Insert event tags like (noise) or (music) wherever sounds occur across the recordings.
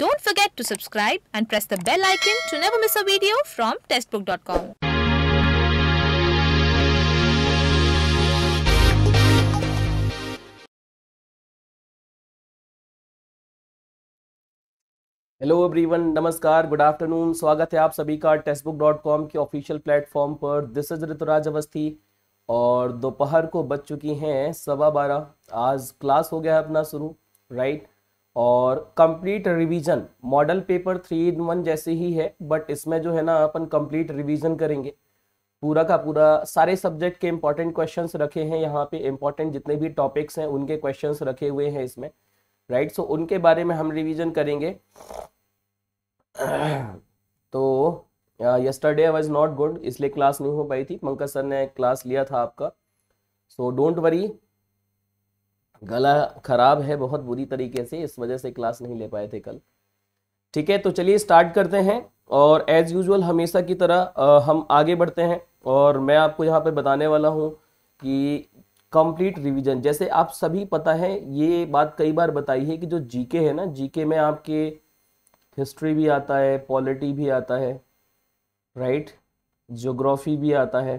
Don't forget to subscribe and press the bell icon to never miss a video from testbook.com. Hello everyone नमस्कार good afternoon स्वागत है आप सभी का Testbook के ऑफिशियल प्लेटफॉर्म पर दिस इज ऋतुराज अवस्थी और दोपहर को बज चुकी हैं सवा बारह आज क्लास हो गया है अपना शुरू राइट right? और complete revision model paper three in one जैसे ही है बट इसमें जो है ना अपन कंप्लीट रिवीजन करेंगे पूरा का पूरा सारे सब्जेक्ट के इम्पॉर्टेंट क्वेश्चंस रखे हैं यहाँ पे इम्पॉर्टेंट जितने भी टॉपिक्स हैं उनके क्वेश्चंस रखे हुए हैं इसमें राइट सो so, उनके बारे में हम रिवीजन करेंगे (clears throat) तो yesterday I was not good इसलिए क्लास नहीं हो पाई थी पंकज सर ने क्लास लिया था आपका सो डोंट वरी गला खराब है बहुत बुरी तरीके से इस वजह से क्लास नहीं ले पाए थे कल ठीक है तो चलिए स्टार्ट करते हैं और एज़ यूजल हमेशा की तरह आ, हम आगे बढ़ते हैं और मैं आपको यहाँ पे बताने वाला हूँ कि कंप्लीट रिवीजन जैसे आप सभी पता है ये बात कई बार बताई है कि जो जीके है ना जीके में आपके हिस्ट्री भी आता है पॉलिटी भी आता है राइट जोग्राफी भी आता है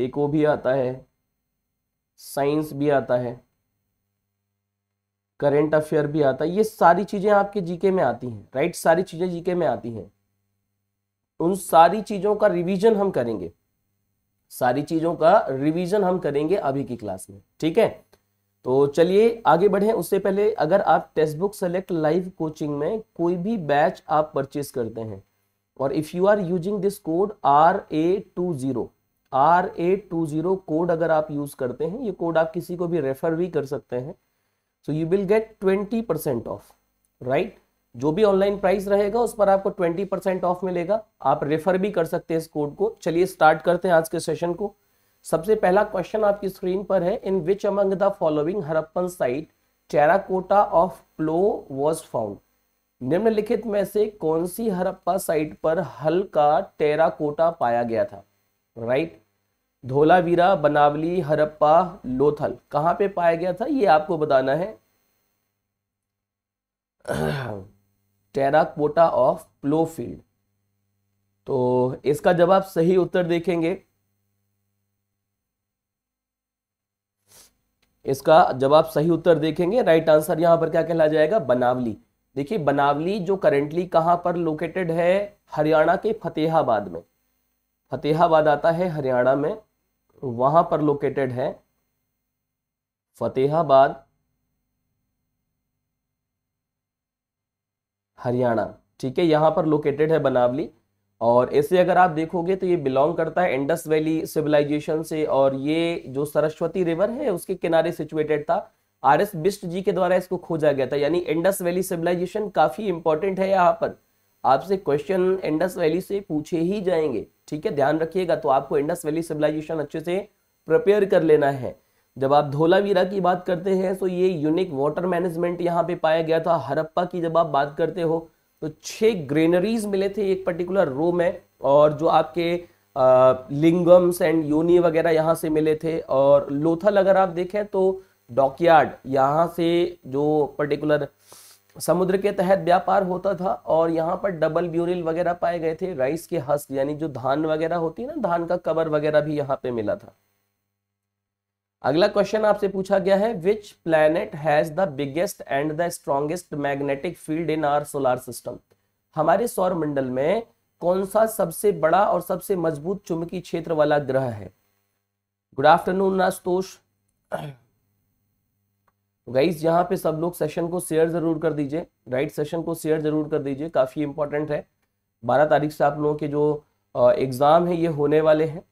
एको भी आता है साइंस भी आता है करेंट अफेयर भी आता है ये सारी चीज़ें आपके जीके में आती हैं राइट सारी चीज़ें जीके में आती हैं उन सारी चीज़ों का रिवीजन हम करेंगे सारी चीज़ों का रिवीजन हम करेंगे अभी की क्लास में ठीक है तो चलिए आगे बढ़े उससे पहले अगर आप text book select live coaching में कोई भी बैच आप परचेस करते हैं और if you are using this code R A two zero R A two zero code अगर आप यूज़ करते हैं ये कोड आप किसी को भी रेफ़र भी कर सकते हैं so you will get twenty percent off right जो भी ऑनलाइन प्राइस रहेगा उस पर आपको ट्वेंटी परसेंट ऑफ मिलेगा आप रेफर भी कर सकते हैं इस कोड को चलिए स्टार्ट करते हैं आज के सेशन को सबसे पहला क्वेश्चन आपकी स्क्रीन पर है in which among the following Harappan site terracotta of plough was found निम्नलिखित में से कौन सी हरप्पा साइट पर हल्का टेराकोटा पाया गया था राइट right? धोलावीरा बनावली हरप्पा लोथल कहाँ पे पाया गया था ये आपको बताना है (clears throat) टेराकोटा ऑफ प्लोफील्ड तो इसका जब आप सही उत्तर देखेंगे इसका जब आप सही उत्तर देखेंगे राइट आंसर यहां पर क्या कहला जाएगा बनावली देखिए बनावली जो करेंटली कहां पर लोकेटेड है हरियाणा के फतेहाबाद में फतेहाबाद आता है हरियाणा में वहां पर लोकेटेड है फतेहाबाद हरियाणा ठीक है यहां पर लोकेटेड है बनावली और ऐसे अगर आप देखोगे तो ये बिलोंग करता है इंडस वैली सिविलाइजेशन से और ये जो सरस्वती रिवर है उसके किनारे सिचुएटेड था आर एस बिस्ट जी के द्वारा इसको खोजा गया था यानी इंडस वैली सिविलाइजेशन काफी इंपॉर्टेंट है यहाँ पर आपसे क्वेश्चन इंडस वैली से पूछे ही जाएंगे ठीक है ध्यान रखिएगा तो आपको इंडस वैली सिविलाइजेशन अच्छे से प्रिपेयर कर लेना है जब आप धोलावीरा की बात करते हैं तो ये यूनिक वाटर मैनेजमेंट यहाँ पे पाया गया था हरप्पा की जब आप बात करते हो तो छः ग्रेनरीज मिले थे एक पर्टिकुलर रो में और जो आपके लिंगम्स एंड योनि वगैरह यहाँ से मिले थे और लोथल अगर आप देखें तो डॉकयार्ड यहाँ से जो पर्टिकुलर समुद्र के तहत व्यापार होता था और यहाँ पर डबल ब्यूरिल वगैरह पाए गए थे राइस के हस्क यानी जो धान वगैरह होती है ना धान का कवर वगैरह भी यहाँ पे मिला था अगला क्वेश्चन आपसे पूछा गया है which planet has the biggest and the strongest magnetic field in our solar system हमारे सौर मंडल में कौन सा सबसे बड़ा और सबसे मजबूत चुंबकीय क्षेत्र वाला ग्रह है गुड आफ्टरनून आशुतोष तो गाइज यहाँ पे सब लोग सेशन को शेयर जरूर कर दीजिए राइट सेशन को शेयर जरूर कर दीजिए काफ़ी इंपॉर्टेंट है बारह तारीख से आप लोगों के जो एग्ज़ाम है ये होने वाले हैं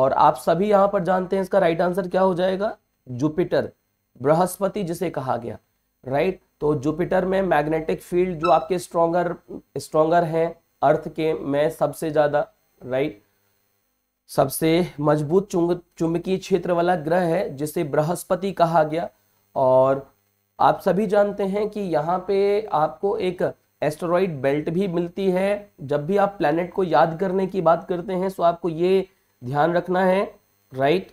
और आप सभी यहाँ पर जानते हैं इसका राइट आंसर क्या हो जाएगा जुपिटर बृहस्पति जिसे कहा गया राइट तो जुपिटर में मैग्नेटिक फील्ड जो आपके स्ट्रोंगर स्ट्रोंगर हैं अर्थ के में सबसे ज़्यादा राइट सबसे मजबूत चुंबकीय क्षेत्र वाला ग्रह है जिसे बृहस्पति कहा गया और आप सभी जानते हैं कि यहाँ पे आपको एक एस्ट्रॉइड बेल्ट भी मिलती है जब भी आप प्लैनेट को याद करने की बात करते हैं सो तो आपको ये ध्यान रखना है right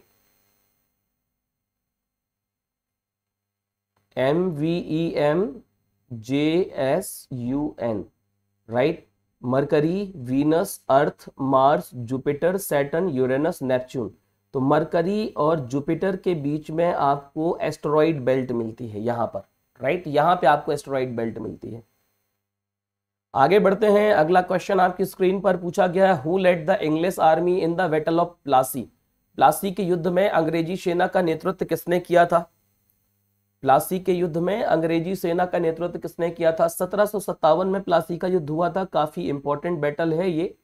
M V E M J S U N right Mercury Venus Earth Mars Jupiter Saturn Uranus Neptune तो मरकरी और जुपिटर के बीच में आपको एस्ट्रॉइड बेल्ट मिलती है यहां पर राइट यहां पे आपको एस्ट्रॉइड बेल्ट मिलती है आगे बढ़ते हैं अगला क्वेश्चन आपकी स्क्रीन पर पूछा गया है who led the English army in the battle of Plassey Plassey के युद्ध में अंग्रेजी सेना का नेतृत्व किसने किया था प्लासी के युद्ध में अंग्रेजी सेना का नेतृत्व किसने किया था सत्रह में प्लासी का युद्ध हुआ था काफी इंपॉर्टेंट बैटल है ये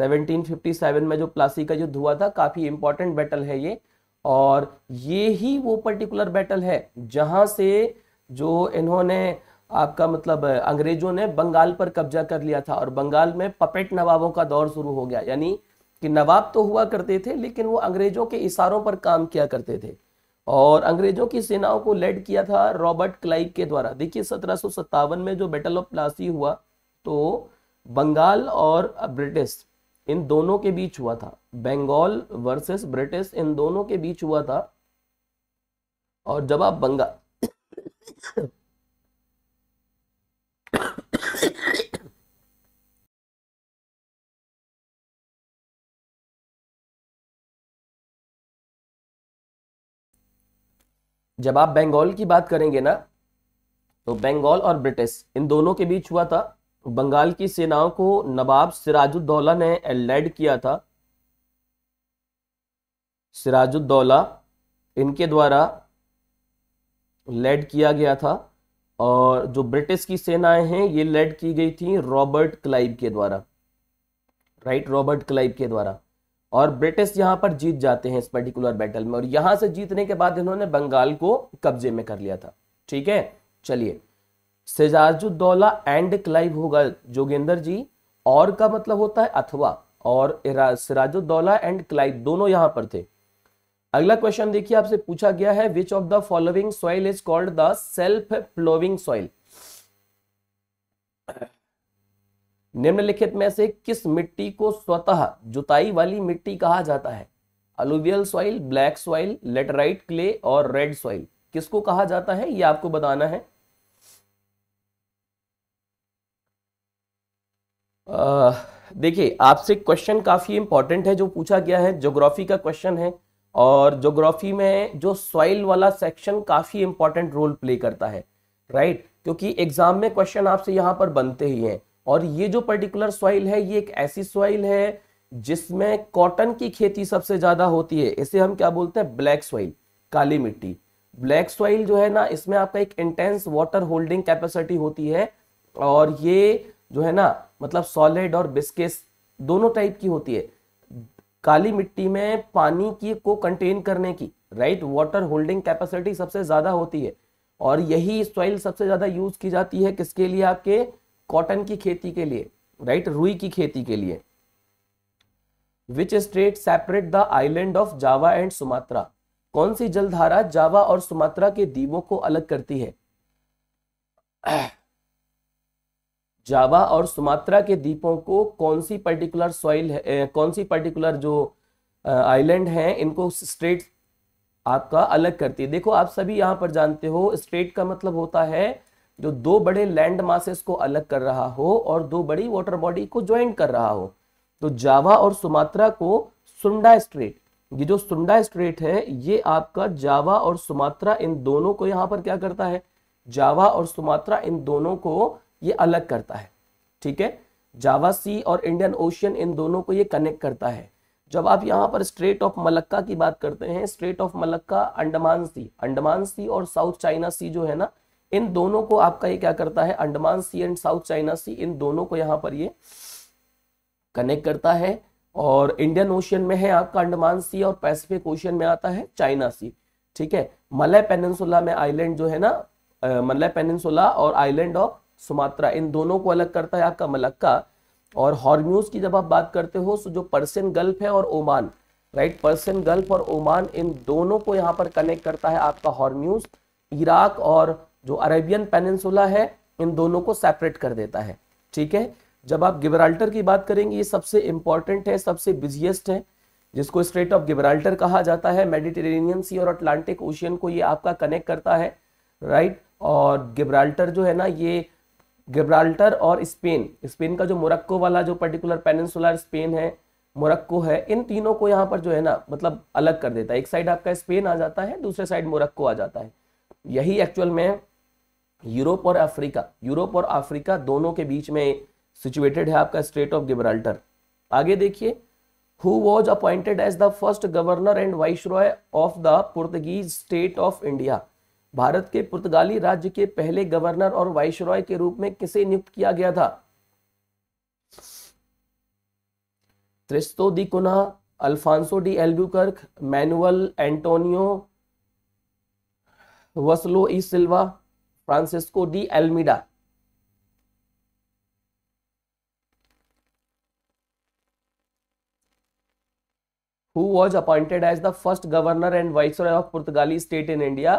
1757 में जो प्लासी का युद्ध हुआ था काफ़ी इंपॉर्टेंट बैटल है ये और ये ही वो पर्टिकुलर बैटल है जहां से जो इन्होंने आपका मतलब अंग्रेजों ने बंगाल पर कब्जा कर लिया था और बंगाल में पपेट नवाबों का दौर शुरू हो गया यानी कि नवाब तो हुआ करते थे लेकिन वो अंग्रेजों के इशारों पर काम किया करते थे और अंग्रेजों की सेनाओं को लेड किया था रॉबर्ट क्लाइव के द्वारा देखिए सत्रह में जो बैटल ऑफ प्लासी हुआ तो बंगाल और ब्रिटिश इन दोनों के बीच हुआ था बंगाल वर्सेस ब्रिटिश इन दोनों के बीच हुआ था और जब आप बंगाल जब आप बंगाल की बात करेंगे ना तो बंगाल और ब्रिटिश इन दोनों के बीच हुआ था बंगाल की सेनाओं को नवाब सिराजुद्दौला ने लेड किया था सिराजुद्दौला इनके द्वारा लेड किया गया था और जो ब्रिटिश की सेनाएं हैं ये लेड की गई थी रॉबर्ट क्लाइव के द्वारा राइट रॉबर्ट क्लाइव के द्वारा और ब्रिटिश यहां पर जीत जाते हैं इस पर्टिकुलर बैटल में और यहां से जीतने के बाद इन्होंने बंगाल को कब्जे में कर लिया था ठीक है चलिए सेजाजुद्दौला एंड क्लाइव होगा जोगेंद्र जी और का मतलब होता है अथवा और सिराजुद्दौला एंड क्लाइव दोनों यहां पर थे अगला क्वेश्चन देखिए आपसे पूछा गया है which of the following soil is called the self flowing soil निम्नलिखित में से किस मिट्टी को स्वतः जुताई वाली मिट्टी कहा जाता है alluvial soil black soil laterite clay और रेड सॉइल किसको कहा जाता है ये आपको बताना है देखिए आपसे क्वेश्चन काफ़ी इंपॉर्टेंट है जो पूछा गया है ज्योग्राफी का क्वेश्चन है और ज्योग्राफी में जो सॉइल वाला सेक्शन काफ़ी इंपॉर्टेंट रोल प्ले करता है राइट right? क्योंकि एग्जाम में क्वेश्चन आपसे यहाँ पर बनते ही हैं और ये जो पर्टिकुलर सॉइल है ये एक ऐसी सॉइल है जिसमें कॉटन की खेती सबसे ज़्यादा होती है इसे हम क्या बोलते हैं ब्लैक सॉइल काली मिट्टी ब्लैक सॉइल जो है ना इसमें आपका एक इंटेंस वाटर होल्डिंग कैपेसिटी होती है और ये जो है ना मतलब सॉलिड और बिस्किस दोनों टाइप की होती है काली मिट्टी में पानी की को कंटेन करने की राइट वाटर होल्डिंग कैपेसिटी सबसे ज्यादा होती है और यही सॉइल सबसे ज्यादा यूज की जाती है किसके लिए आपके कॉटन की खेती के लिए राइट रुई की खेती के लिए which strait separate the island of Java and Sumatra कौन सी जलधारा जावा और सुमात्रा के दीवों को अलग करती है जावा और सुमात्रा के द्वीपों को कौन सी पर्टिकुलर सॉइल कौन सी पर्टिकुलर जो आइलैंड हैं इनको स्ट्रेट आपका अलग करती है देखो आप सभी यहाँ पर जानते हो स्ट्रेट का मतलब होता है जो दो बड़े लैंड मासेस को अलग कर रहा हो और दो बड़ी वाटर बॉडी को ज्वाइन कर रहा हो तो जावा और सुमात्रा को सुंडा स्ट्रेट ये जो सुंडा स्ट्रेट है ये आपका जावा और सुमात्रा इन दोनों को यहाँ पर क्या करता है जावा और सुमात्रा इन दोनों को ये अलग करता है ठीक है जावा सी और इंडियन ओशियन इन दोनों को ये कनेक्ट करता है जब आप यहाँ पर स्ट्रेट ऑफ मलक्का की बात करते हैं strait of Malacca Andaman sea Andaman sea और साउथ चाइना सी जो है ना इन दोनों को आपका ये क्या करता है Andaman sea and south China sea इन दोनों को यहाँ पर ये कनेक्ट करता है और इंडियन ओशियन में है आपका अंडमान सी और पैसिफिक ओशियन में आता है चाइना सी ठीक है मलय पेनिनसुला में आइलैंड जो है ना मलय पेनिनसुला और आइलैंड ऑफ सुमात्रा इन दोनों को अलग करता है आपका मलक्का और हॉर्म्यूज की जब आप बात करते हो तो जो पर्सियन गल्फ है और ओमान राइट पर्सियन गल्फ और ओमान इन दोनों को यहाँ पर कनेक्ट करता है आपका हॉर्म्यूज इराक और जो अरेबियन पेनसुला है इन दोनों को सेपरेट कर देता है ठीक है जब आप गिब्राल्टर की बात करेंगे ये सबसे इंपॉर्टेंट है सबसे बिजिएस्ट है जिसको स्ट्रेट ऑफ गिब्राल्टर कहा जाता है मेडिटेरेनियन सी और अटलांटिक ओशियन को ये आपका कनेक्ट करता है राइट और गिब्राल्टर जो है ना ये गिब्राल्टर और स्पेन स्पेन का जो मोरक्को वाला जो पर्टिकुलर पेनसुलर स्पेन है मोरक्को है इन तीनों को यहाँ पर जो है ना मतलब अलग कर देता है एक साइड आपका स्पेन आ जाता है दूसरे साइड मोरक्को आ जाता है यही एक्चुअल में यूरोप और अफ्रीका यूरोप और अफ्रीका दोनों के बीच में सिचुएटेड है आपका स्टेट ऑफ गिब्राल्टर आगे देखिए who was appointed as the first governor and viceroy of the Portuguese state of India Bharat के पुर्तगाली राज्य के पहले गवर्नर और वाइसरॉय के रूप में किसे नियुक्त किया गया था Tristao da Cunha Alfonso de Albuquerque Manuel Antonio Vassalo e Silva Francisco de Almeida who was appointed as the first governor and viceroy of पुर्तगाली स्टेट इन इंडिया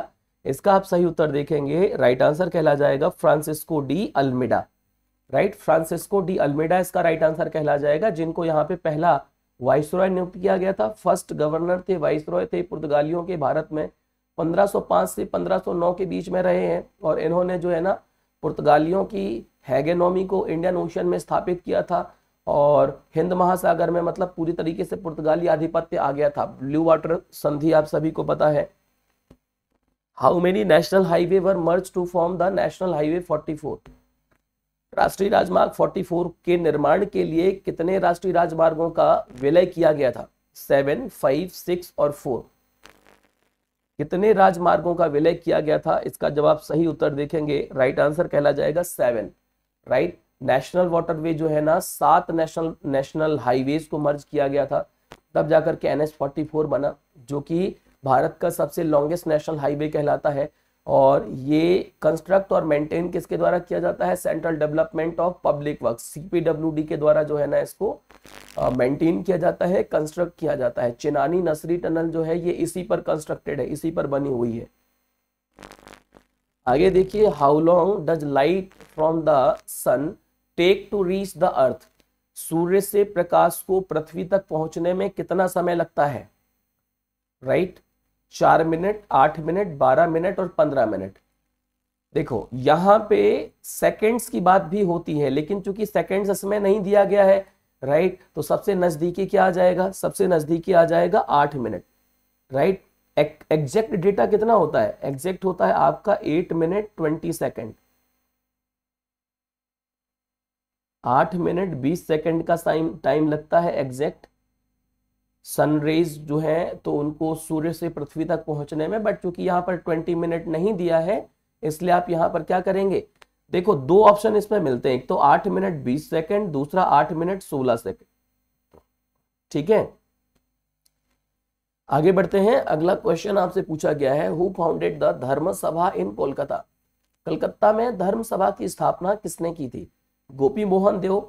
इसका आप सही उत्तर देखेंगे राइट आंसर कहला जाएगा Francisco de Almeida right Francisco de Almeida इसका right answer कहला जाएगा जिनको यहाँ पे पहला वाइस नियुक्त किया गया था फर्स्ट गवर्नर थे वाइस थे पुर्तगालियों के भारत में 1505 से 1509 के बीच में रहे हैं और इन्होंने जो है ना पुर्तगालियों की हैगेनोमी को इंडियन ओशन में स्थापित किया था और हिंद महासागर में मतलब पूरी तरीके से पुर्तगाली आधिपत्य आ गया था ब्लू वाटर संधि आप सभी को पता है how many national highway were merged to form the national highway 44 राष्ट्रीय राजमार्ग 44 के निर्माण के लिए कितने राष्ट्रीय राजमार्गों का विलय किया गया था सेवन फाइव सिक्स और फोर कितने राजमार्गों का विलय किया गया था इसका जवाब सही उत्तर देखेंगे राइट आंसर कहला जाएगा सेवन राइट नेशनल वाटरवे जो है ना सात नेशनल नेशनल हाईवेज को मर्ज किया गया था तब जाकर के एन एस बना जो कि भारत का सबसे लॉन्गेस्ट नेशनल हाईवे कहलाता है और ये कंस्ट्रक्ट और मेंटेन किसके द्वारा किया जाता है central development of public work CPWD के द्वारा जो है ना इसको मेंटेन किया जाता है कंस्ट्रक्ट किया जाता है चिनानी नसरी टनल जो है ये इसी पर कंस्ट्रक्टेड है इसी पर बनी हुई है आगे देखिए how long does light from the sun take to reach the earth सूर्य से प्रकाश को पृथ्वी तक पहुंचने में कितना समय लगता है राइट right? चार मिनट आठ मिनट बारह मिनट और पंद्रह मिनट देखो यहां पे सेकंड्स की बात भी होती है लेकिन चूंकि सेकंड्स इसमें नहीं दिया गया है राइट तो सबसे नजदीकी क्या आ जाएगा सबसे नजदीकी आ जाएगा आठ मिनट राइट एग्जैक्ट डेटा कितना होता है एग्जैक्ट होता है आपका एट मिनट ट्वेंटी सेकेंड आठ मिनट बीस सेकेंड का टाइम लगता है एग्जैक्ट सनरेज जो है तो उनको सूर्य से पृथ्वी तक पहुंचने में बट चूंकि यहाँ पर ट्वेंटी मिनट नहीं दिया है इसलिए आप यहाँ पर क्या करेंगे देखो दो ऑप्शन इसमें मिलते हैं एक तो आठ मिनट बीस सेकेंड दूसरा आठ मिनट सोलह सेकेंड ठीक है आगे बढ़ते हैं अगला क्वेश्चन आपसे पूछा गया है हु फाउंडेड द धर्म सभा इन कोलकाता कलकत्ता में धर्म सभा की स्थापना किसने की थी गोपी मोहन देव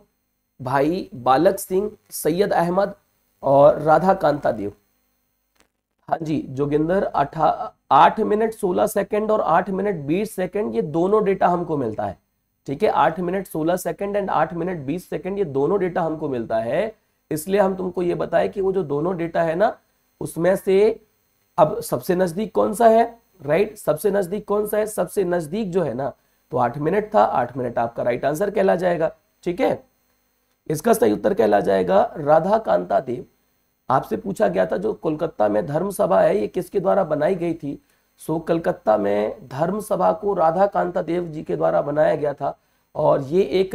भाई बालक सिंह सैयद अहमद और राधा कांता देव हाँ जी जोगिंदर अठा आठ मिनट सोलह सेकंड और आठ मिनट बीस सेकंड ये दोनों डेटा हमको मिलता है ठीक है आठ मिनट सोलह सेकंड एंड आठ मिनट बीस सेकंड ये दोनों डेटा हमको मिलता है इसलिए हम तुमको ये बताए कि वो जो दोनों डेटा है ना उसमें से अब सबसे नजदीक कौन सा है राइट सबसे नजदीक कौन सा है सबसे नजदीक जो है ना तो आठ मिनट था आठ मिनट आपका राइट आंसर कहला जाएगा ठीक है इसका सही उत्तर कहला जाएगा राधा कांता देव आपसे पूछा गया था जो कोलकाता में धर्म सभा है ये किसके द्वारा बनाई गई थी सो कलकत्ता में धर्म सभा को राधा कांता देव जी के द्वारा बनाया गया था और ये एक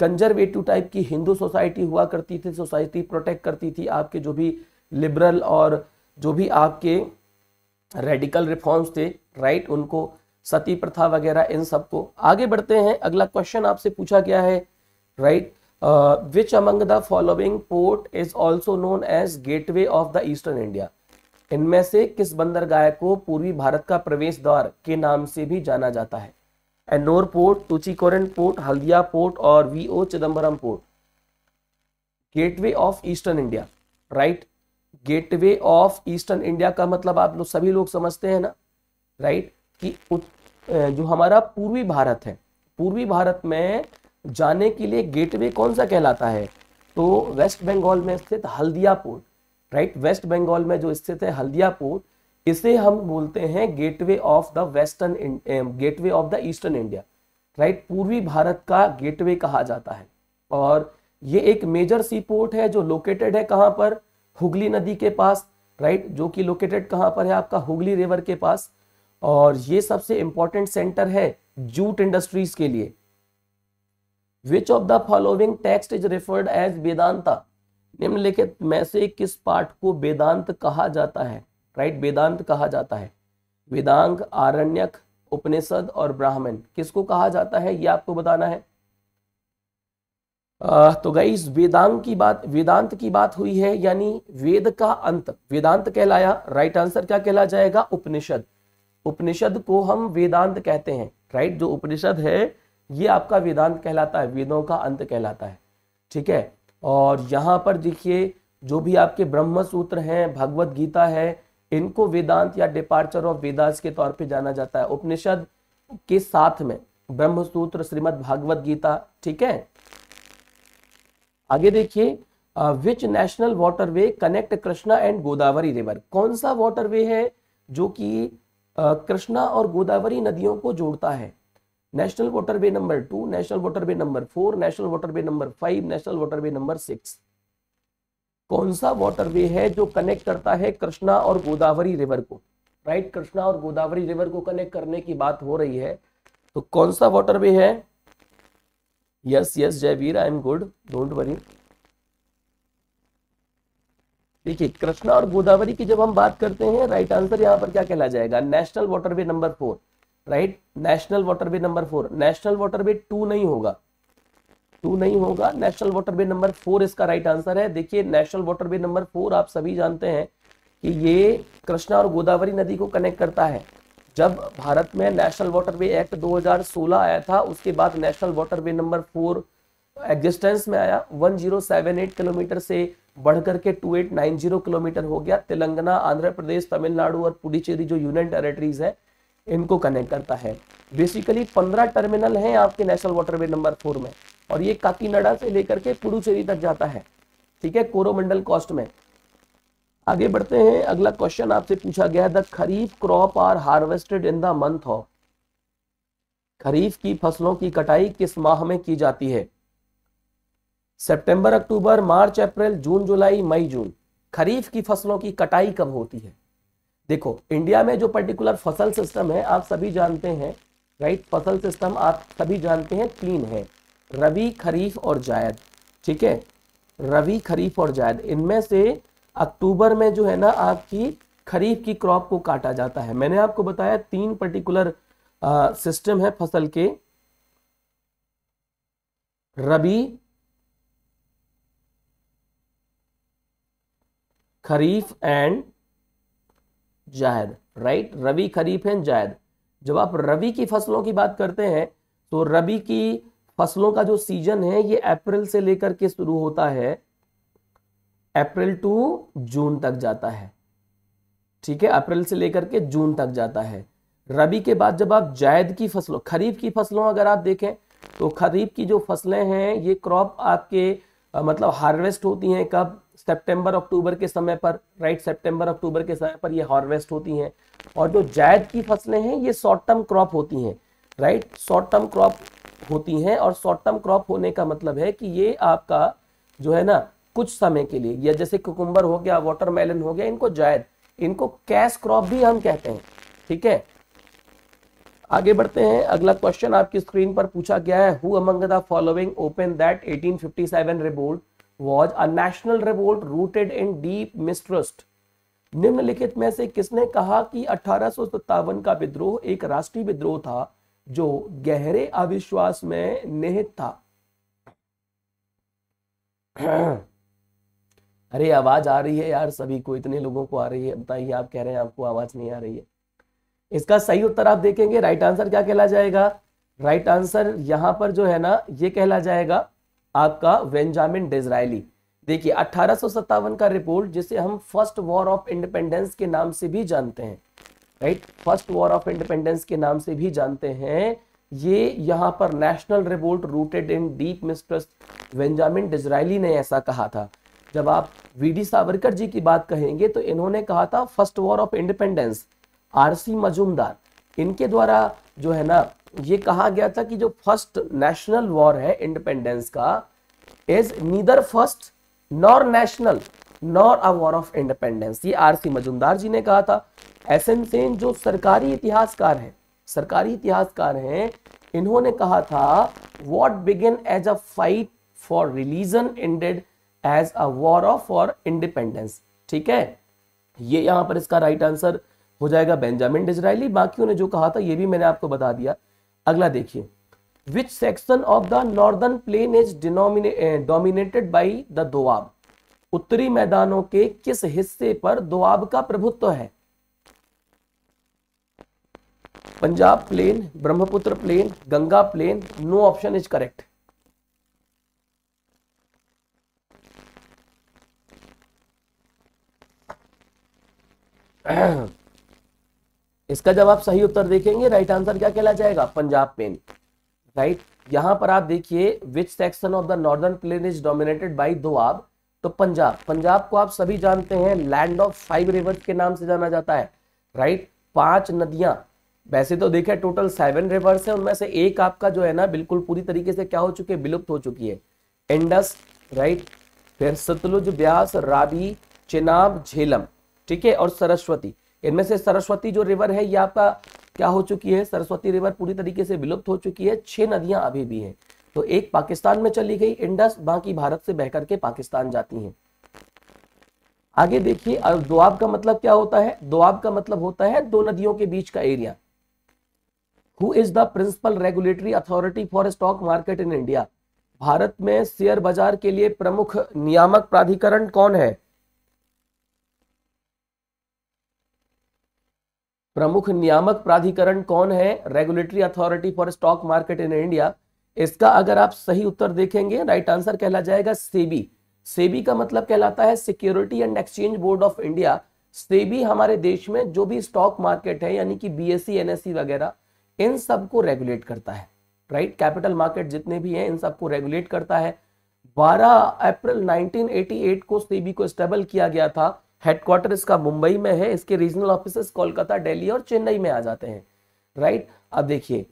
कंजर्वेटिव टाइप की हिंदू सोसाइटी हुआ करती थी सोसाइटी प्रोटेक्ट करती थी आपके जो भी लिबरल और जो भी आपके रेडिकल रिफॉर्म्स थे राइट उनको सती प्रथा वगैरह इन सबको आगे बढ़ते हैं अगला क्वेश्चन आपसे पूछा गया है right right? Which among the following port is also known as as gateway of the eastern इनमें से किस बंदरगाह को पूर्वी भारत का प्रवेश द्वार के नाम से भी जाना जाता है Ennore port Tuticorin port Haldia port और V O Chidambaram port gateway of eastern India right gateway of eastern India का मतलब आप लोग सभी लोग समझते हैं ना राइट right? कि जो हमारा पूर्वी भारत है पूर्वी भारत में जाने के लिए गेटवे कौन सा कहलाता है तो वेस्ट बंगाल में स्थित हल्दिया पोर्ट राइट वेस्ट बंगाल में जो स्थित है हल्दिया पोर्ट इसे हम बोलते हैं gateway of the western gateway of the eastern India right पूर्वी भारत का गेटवे कहा जाता है और ये एक मेजर सी पोर्ट है जो लोकेटेड है कहाँ पर हुगली नदी के पास राइट जो कि लोकेटेड कहाँ पर है आपका हुगली रिवर के पास और ये सबसे इम्पोर्टेंट सेंटर है जूट इंडस्ट्रीज के लिए which of the following text is referred as Vedanta निम्नलिखित में से किस पाठ को वेदांत कहा जाता है राइट वेदांत कहा जाता है वेदांग आरण्यक उपनिषद और ब्राह्मण किसको कहा जाता है यह आपको बताना है आ, तो गई वेदांग की बात वेदांत की बात हुई है यानी वेद का अंत वेदांत कहलाया राइट आंसर क्या कहला जाएगा उपनिषद उपनिषद को हम वेदांत कहते हैं राइट जो उपनिषद है ये आपका वेदांत कहलाता है वेदों का अंत कहलाता है ठीक है और यहाँ पर देखिए जो भी आपके ब्रह्म सूत्र हैं भगवत गीता है इनको वेदांत या डिपार्चर ऑफ वेदास के तौर पे जाना जाता है उपनिषद के साथ में ब्रह्म सूत्र श्रीमद भागवत गीता ठीक है आगे देखिए which national waterway connect Krishna and Godavari river कौन सा वाटरवे है जो कि कृष्णा और गोदावरी नदियों को जोड़ता है national water way number two national water way number four national water way number five national water way number six कौन सा वाटर वे है जो कनेक्ट करता है कृष्णा और गोदावरी रिवर को राइट कृष्णा और गोदावरी रिवर को कनेक्ट करने की बात हो रही है तो कौन सा वाटर वे है yes yes Jaivir I am good don't worry देखिए कृष्णा और गोदावरी की जब हम बात करते हैं राइट आंसर यहां पर क्या कहला जाएगा national water way number four right national water way number four national water way two नहीं होगा टू नहीं होगा national water way number four इसका राइट आंसर है देखिए national water way number four आप सभी जानते हैं कि ये कृष्णा और गोदावरी नदी को कनेक्ट करता है जब भारत में नेशनल वाटर वे एक्ट 2016 आया था उसके बाद national water way number four existence में आया 1078 किलोमीटर से बढ़कर के 2890 किलोमीटर हो गया तेलंगाना आंध्र प्रदेश तमिलनाडु और पुडुचेरी जो यूनियन टेरेटरीज है इनको कनेक्ट करता है बेसिकली पंद्रह टर्मिनल हैं आपके नेशनल वाटरवे नंबर फोर में और ये काकीनाडा से लेकर के पुडुचेरी तक जाता है ठीक है कोरोमंडल कॉस्ट में आगे बढ़ते हैं अगला क्वेश्चन आपसे पूछा गया है the kharif crop are harvested in the month of kharif की फसलों की कटाई किस माह में की जाती है सितंबर अक्टूबर मार्च अप्रैल जून जुलाई मई जून खरीफ की फसलों की कटाई कब होती है देखो इंडिया में जो पर्टिकुलर फसल सिस्टम है आप सभी जानते हैं राइट फसल सिस्टम आप सभी जानते हैं तीन है रवि खरीफ और जायद ठीक है रवि खरीफ और जायद इनमें से अक्टूबर में जो है ना आपकी खरीफ की क्रॉप को काटा जाता है मैंने आपको बताया तीन पर्टिकुलर सिस्टम है फसल के rabi kharif and zaid right rabi kharif and zaid जब आप रबी की फसलों की बात करते हैं तो रबी की फसलों का जो सीजन है ये अप्रैल से लेकर के शुरू होता है अप्रैल टू जून तक जाता है ठीक है अप्रैल से लेकर के जून तक जाता है रबी के बाद जब आप जायद की फसलों खरीफ की फसलों अगर आप देखें तो खरीफ की जो फसलें हैं ये क्रॉप आपके मतलब हार्वेस्ट होती हैं कब सितंबर अक्टूबर के समय पर राइट सितंबर अक्टूबर के समय पर ये हार्वेस्ट होती हैं और जो जायद की फसलें हैं ये शॉर्ट टर्म क्रॉप होती हैं राइट शॉर्ट टर्म क्रॉप होती हैं और शॉर्ट टर्म क्रॉप होने का मतलब है कि ये आपका जो है ना कुछ समय के लिए या जैसे कुकुम्बर हो गया वाटरमेलन हो गया इनको जायद इनको कैश क्रॉप भी हम कहते हैं ठीक है आगे बढ़ते हैं अगला क्वेश्चन आपकी स्क्रीन पर पूछा गया है who among the following opined that 1857 revolt was a national revolt rooted in deep mistrust निम्नलिखित में से किसने कहा कि अठारह का विद्रोह एक राष्ट्रीय विद्रोह था जो गहरे अविश्वास में निहित था (clears throat) अरे आवाज आ रही है यार सभी को इतने लोगों को आ रही है बताइए आप कह रहे हैं आपको आवाज नहीं आ रही है इसका सही उत्तर आप देखेंगे राइट आंसर क्या कहला जाएगा राइट आंसर यहां पर जो है ना ये कहला जाएगा आपका वेंजामिन डिजराइली देखिए अठारह का रिपोर्ट जिसे हम फर्स्ट वॉर ऑफ इंडिपेंडेंस के नाम से भी जानते हैं right first war of independence के नाम से भी जानते हैं ये यहां पर national revolt rooted in deep mistrust Benjamin Disraeli ने ऐसा कहा था जब आप वी डी सावरकर जी की बात कहेंगे तो इन्होंने कहा था first war of independence R C Majumdar इनके द्वारा जो है ना ये कहा गया था कि जो फर्स्ट नेशनल वॉर है इंडिपेंडेंस का is neither first nor national nor a war of independence ये आर सी मजुमदार जी ने कहा था एस एन सेन जो सरकारी इतिहासकार हैं सरकारी इतिहासकार हैं इन्होंने कहा था what began as a fight for religion ended as a war of for independence ठीक है ये यहां पर इसका राइट आंसर हो जाएगा बेंजामिन डिजराइली बाकी ने जो कहा था ये भी मैंने आपको बता दिया अगला देखिए which section of the northern plain is dominated by the Doab उत्तरी मैदानों के किस हिस्से पर दोआब का प्रभुत्व है Punjab plain Brahmaputra plain Ganga plain no option is correct Ahem. इसका जब आप सही उत्तर देखेंगे राइट आंसर क्या कहला जाएगा पंजाब पेन राइट यहां पर आप देखिए which section of the northern plain is dominated by आप तो पंजाब पंजाब को आप सभी जानते हैं लैंड ऑफ फाइव रिवर्स के नाम से जाना जाता है राइट पांच नदियां वैसे तो देखे टोटल सेवन रिवर्स है उनमें से एक आपका जो है ना बिल्कुल पूरी तरीके से क्या हो चुकी है विलुप्त हो चुकी है इंडस राइट फिर सतलुज ब्यास राबी चेनाब झेलम ठीक है और सरस्वती इनमें से सरस्वती जो रिवर है ये आपका क्या हो चुकी है सरस्वती रिवर पूरी तरीके से विलुप्त हो चुकी है छह नदियां अभी भी हैं तो एक पाकिस्तान में चली गई इंडस बाकी भारत से बहकर के पाकिस्तान जाती हैं आगे देखिए दुआब का मतलब क्या होता है दुआब का मतलब होता है दो नदियों के बीच का area who is the principal regulatory authority for stock market in India Bharat में शेयर बाजार के लिए प्रमुख नियामक प्राधिकरण कौन है प्रमुख नियामक प्राधिकरण कौन है regulatory authority for stock market in India इसका अगर आप सही उत्तर देखेंगे राइट आंसर कहला जाएगा सेबी सेबी का मतलब कहलाता है security and exchange board of India SEBI हमारे देश में जो भी स्टॉक मार्केट है यानी कि बीएससी एनएससी e, e वगैरह इन सबको रेगुलेट करता है राइट कैपिटल मार्केट जितने भी हैं इन सबको रेगुलेट करता है 12 अप्रैल 1988 को सेबी को स्टेबल किया गया था हेडक्वार्टर इसका मुंबई में है इसके रीजनल ऑफिस कोलकाता दिल्ली और चेन्नई में आ जाते हैं राइट अब देखिए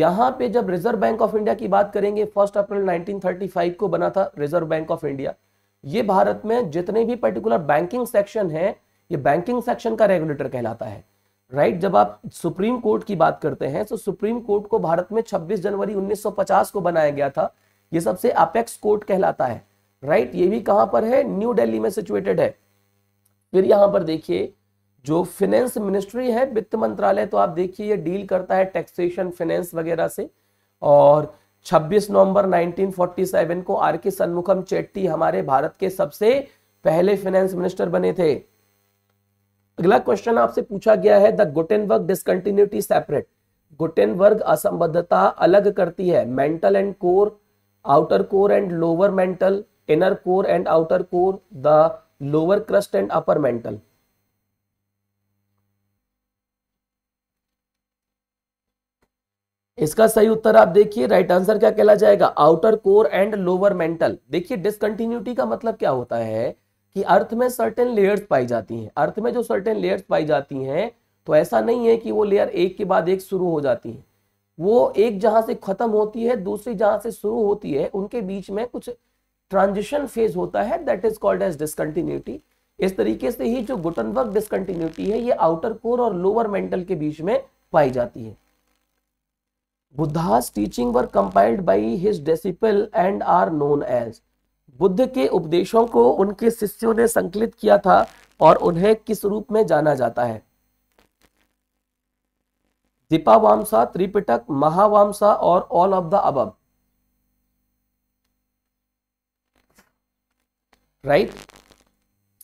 यहाँ पे जब रिजर्व बैंक ऑफ इंडिया की बात करेंगे फर्स्ट अप्रैल 1935 को बना था रिजर्व बैंक ऑफ इंडिया ये भारत में जितने भी पर्टिकुलर बैंकिंग सेक्शन है ये बैंकिंग सेक्शन का रेगुलेटर कहलाता है राइट right? जब आप सुप्रीम कोर्ट की बात करते हैं तो सुप्रीम कोर्ट को भारत में 26 जनवरी 1950 को बनाया गया था ये सबसे अपेक्स कोर्ट कहलाता है राइट right? ये भी कहां पर है न्यू डेली में सिचुएटेड है फिर यहां पर देखिए जो फिनेंस मिनिस्ट्री है वित्त मंत्रालय तो आप देखिए ये डील करता है टैक्सेशन फिनेंस वगैरह से और 26 नवंबर 1947 को आर के सन्मुखम चेट्टी हमारे भारत के सबसे पहले फाइनेंस मिनिस्टर बने थे अगला क्वेश्चन आपसे पूछा गया है द गुटेन वर्ग डिसकंटिन्यूटी सेपरेट गुटेन वर्ग असंबद्धता अलग करती है mantle and core outer core and lower mantle inner core and outer core the lower crust and upper mantle इसका सही उत्तर आप देखिए राइट आंसर क्या कहला जाएगा outer core and lower mantle देखिए डिसकंटिन्यूटी का मतलब क्या होता है कि अर्थ में सर्टेन लेयर्स पाई जाती हैं अर्थ में जो सर्टेन लेयर्स पाई जाती हैं तो ऐसा नहीं है कि वो लेयर एक के बाद एक शुरू हो जाती है वो एक जहां से खत्म होती है दूसरी जहां से शुरू होती है उनके बीच में कुछ ट्रांजिशन फेज होता है that is called as discontinuity इस तरीके से ही जो गुटनबर्ग डिसकंटिन्यूटी है ये आउटर कोर और लोअर मेंटल के बीच में पाई जाती है Buddha's teaching were compiled by his disciple and are known as Buddha के उपदेशों को उनके शिष्यों ने संकलित किया था और उन्हें किस रूप में जाना जाता है दीपावामसा त्रिपिटक महावामसा और all of the above right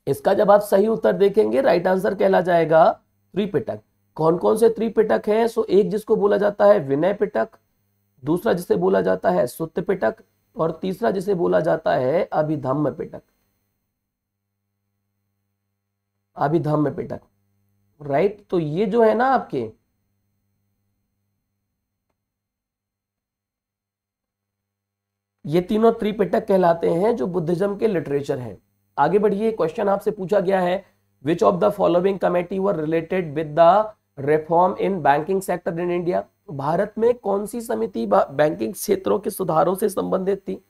इसका जब आप सही उत्तर देखेंगे राइट आंसर कहला जाएगा त्रिपिटक कौन कौन से त्रिपिटक हैं सो एक जिसको बोला जाता है विनय पिटक दूसरा जिसे बोला जाता है सुत्त पिटक और तीसरा जिसे बोला जाता है अभिधम्म पिटक अभिधम्म पिटक राइट तो ये जो है ना आपके ये तीनों त्रिपिटक कहलाते हैं जो बुद्धिज्म के लिटरेचर हैं आगे बढ़िए क्वेश्चन आपसे पूछा गया है which of the following committee were related with the reform in banking sector in India Bharat में कौन सी समिति बैंकिंग क्षेत्रों के सुधारों से संबंधित थी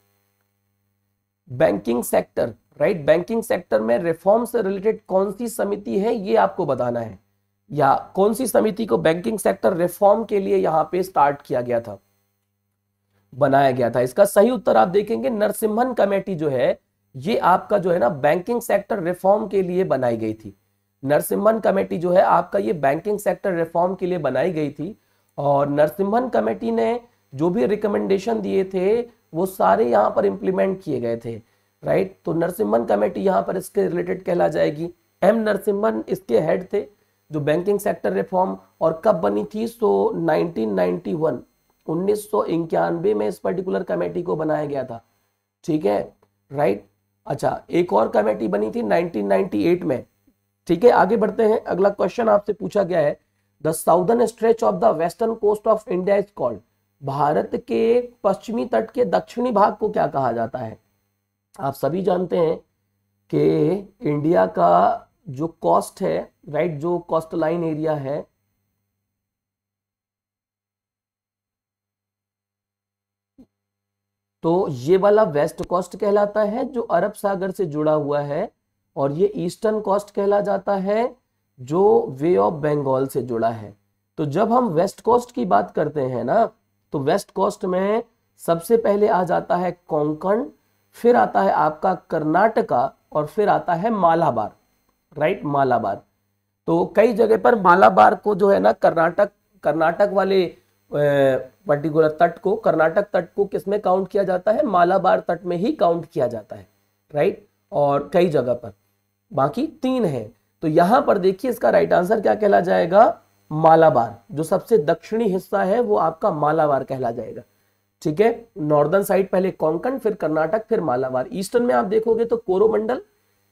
banking sector right banking sector में रिफॉर्म से रिलेटेड कौन सी समिति है ये आपको बताना है या कौन सी समिति को बैंकिंग सेक्टर रिफॉर्म के लिए यहाँ पे स्टार्ट किया गया था बनाया गया था इसका सही उत्तर आप देखेंगे नरसिम्हन कमेटी जो है ये आपका जो है ना बैंकिंग सेक्टर रिफॉर्म के लिए बनाई गई थी नरसिम्हन कमेटी जो है आपका ये बैंकिंग सेक्टर रिफॉर्म के लिए बनाई गई थी और नरसिम्हन कमेटी ने जो भी रिकमेंडेशन दिए थे वो सारे यहाँ पर इम्प्लीमेंट किए गए थे राइट तो नरसिम्हन कमेटी यहाँ पर इसके रिलेटेड कहला जाएगी एम नरसिम्हन इसके हेड थे जो बैंकिंग सेक्टर रिफॉर्म और कब बनी थी सो नाइनटीन उन्नीस में इस पर्टिकुलर कमेटी को बनाया गया था ठीक है राइट अच्छा एक और कमेटी बनी थी 1998 में ठीक है आगे बढ़ते हैं अगला क्वेश्चन आपसे पूछा गया है the southern stretch of the western coast of India is called Bharat के पश्चिमी तट के दक्षिणी भाग को क्या कहा जाता है आप सभी जानते हैं कि इंडिया का जो कॉस्ट है राइट जो कॉस्ट लाइन एरिया है तो ये वाला वेस्ट कोस्ट कहलाता है जो अरब सागर से जुड़ा हुआ है और ये ईस्टर्न कोस्ट कहला जाता है जो वे ऑफ बंगाल से जुड़ा है तो जब हम वेस्ट कोस्ट की बात करते हैं ना तो वेस्ट कोस्ट में सबसे पहले आ जाता है कोंकण फिर आता है आपका कर्नाटका और फिर आता है मालाबार राइट मालाबार तो कई जगह पर मालाबार को जो है ना कर्नाटक कर्नाटक वाले पर्टिकुलर तट को कर्नाटक तट को किसमें काउंट किया जाता है मालाबार तट में ही काउंट किया जाता है राइट और कई जगह पर बाकी तीन है तो यहां पर देखिए इसका राइट आंसर क्या कहला जाएगा मालाबार जो सबसे दक्षिणी हिस्सा है वो आपका मालाबार कहला जाएगा ठीक है नॉर्दर्न साइड पहले कोंकण फिर कर्नाटक फिर मालाबार ईस्टर्न में आप देखोगे तो कोरोमंडल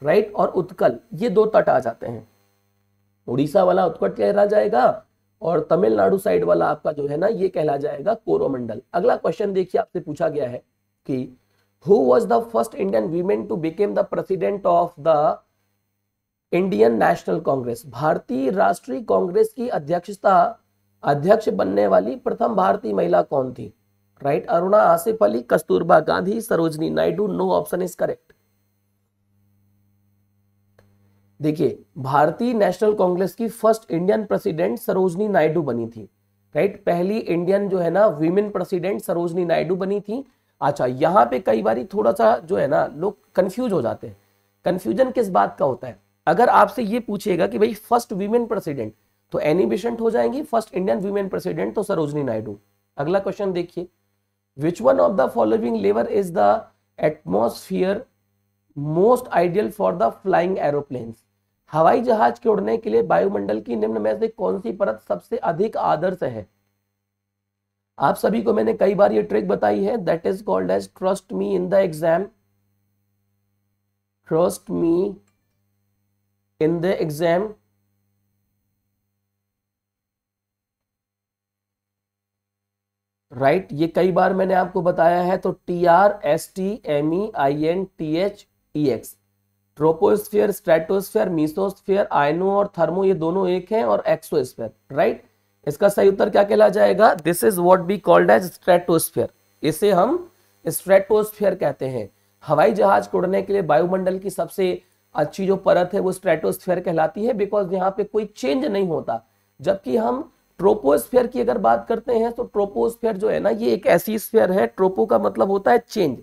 राइट और उत्कल ये दो तट आ जाते हैं उड़ीसा वाला उत्कट कहला जाएगा और तमिलनाडु साइड वाला आपका जो है ना ये कहला जाएगा कोरोमंडल अगला क्वेश्चन देखिए आपसे पूछा गया है कि who was the first Indian women to become the president of the Indian National Congress भारतीय राष्ट्रीय कांग्रेस की अध्यक्षता अध्यक्ष बनने वाली प्रथम भारतीय महिला कौन थी right Aruna Asaf Ali Kasturba Gandhi Sarojini Naidu no option is correct देखिए भारतीय नेशनल कांग्रेस की first Indian president Sarojini Naidu बनी थी राइट पहली इंडियन जो है ना वीमेन प्रेसिडेंट सरोजनी नायडू बनी थी अच्छा यहाँ पे कई बार थोड़ा सा जो है ना लोग कंफ्यूज हो जाते हैं कंफ्यूजन किस बात का होता है अगर आपसे ये पूछेगा कि भाई फर्स्ट वीमेन प्रेसिडेंट तो एनी बिशंट हो जाएंगी फर्स्ट इंडियन वीमेन प्रेसिडेंट तो सरोजनी नायडू अगला क्वेश्चन देखिए which one of the following layer is the atmosphere most ideal for the flying aeroplanes हवाई जहाज के उड़ने के लिए वायुमंडल की निम्न में से कौन सी परत सबसे अधिक आदर्श है आप सभी को मैंने कई बार ये ट्रिक बताई है that is called as trust me in the exam trust me in the exam right ये कई बार मैंने आपको बताया है तो T R S T M E I N T H E X troposphere stratosphere mesosphere iono और thermo ये दोनों एक हैं और एक्सोस्फियर राइट इसका सही उत्तर क्या कहला जाएगा this is what be called as stratosphere इसे हम स्ट्रेटोस्फियर कहते हैं हवाई जहाज को उड़ने के लिए वायुमंडल की सबसे अच्छी जो परत है वो स्ट्रेटोस्फेयर कहलाती है बिकॉज यहाँ पे कोई चेंज नहीं होता जबकि हम ट्रोपोस्फेयर की अगर बात करते हैं तो ट्रोपोस्फेयर जो है ना ये एक ऐसी स्फेयर है ट्रोपो का मतलब होता है चेंज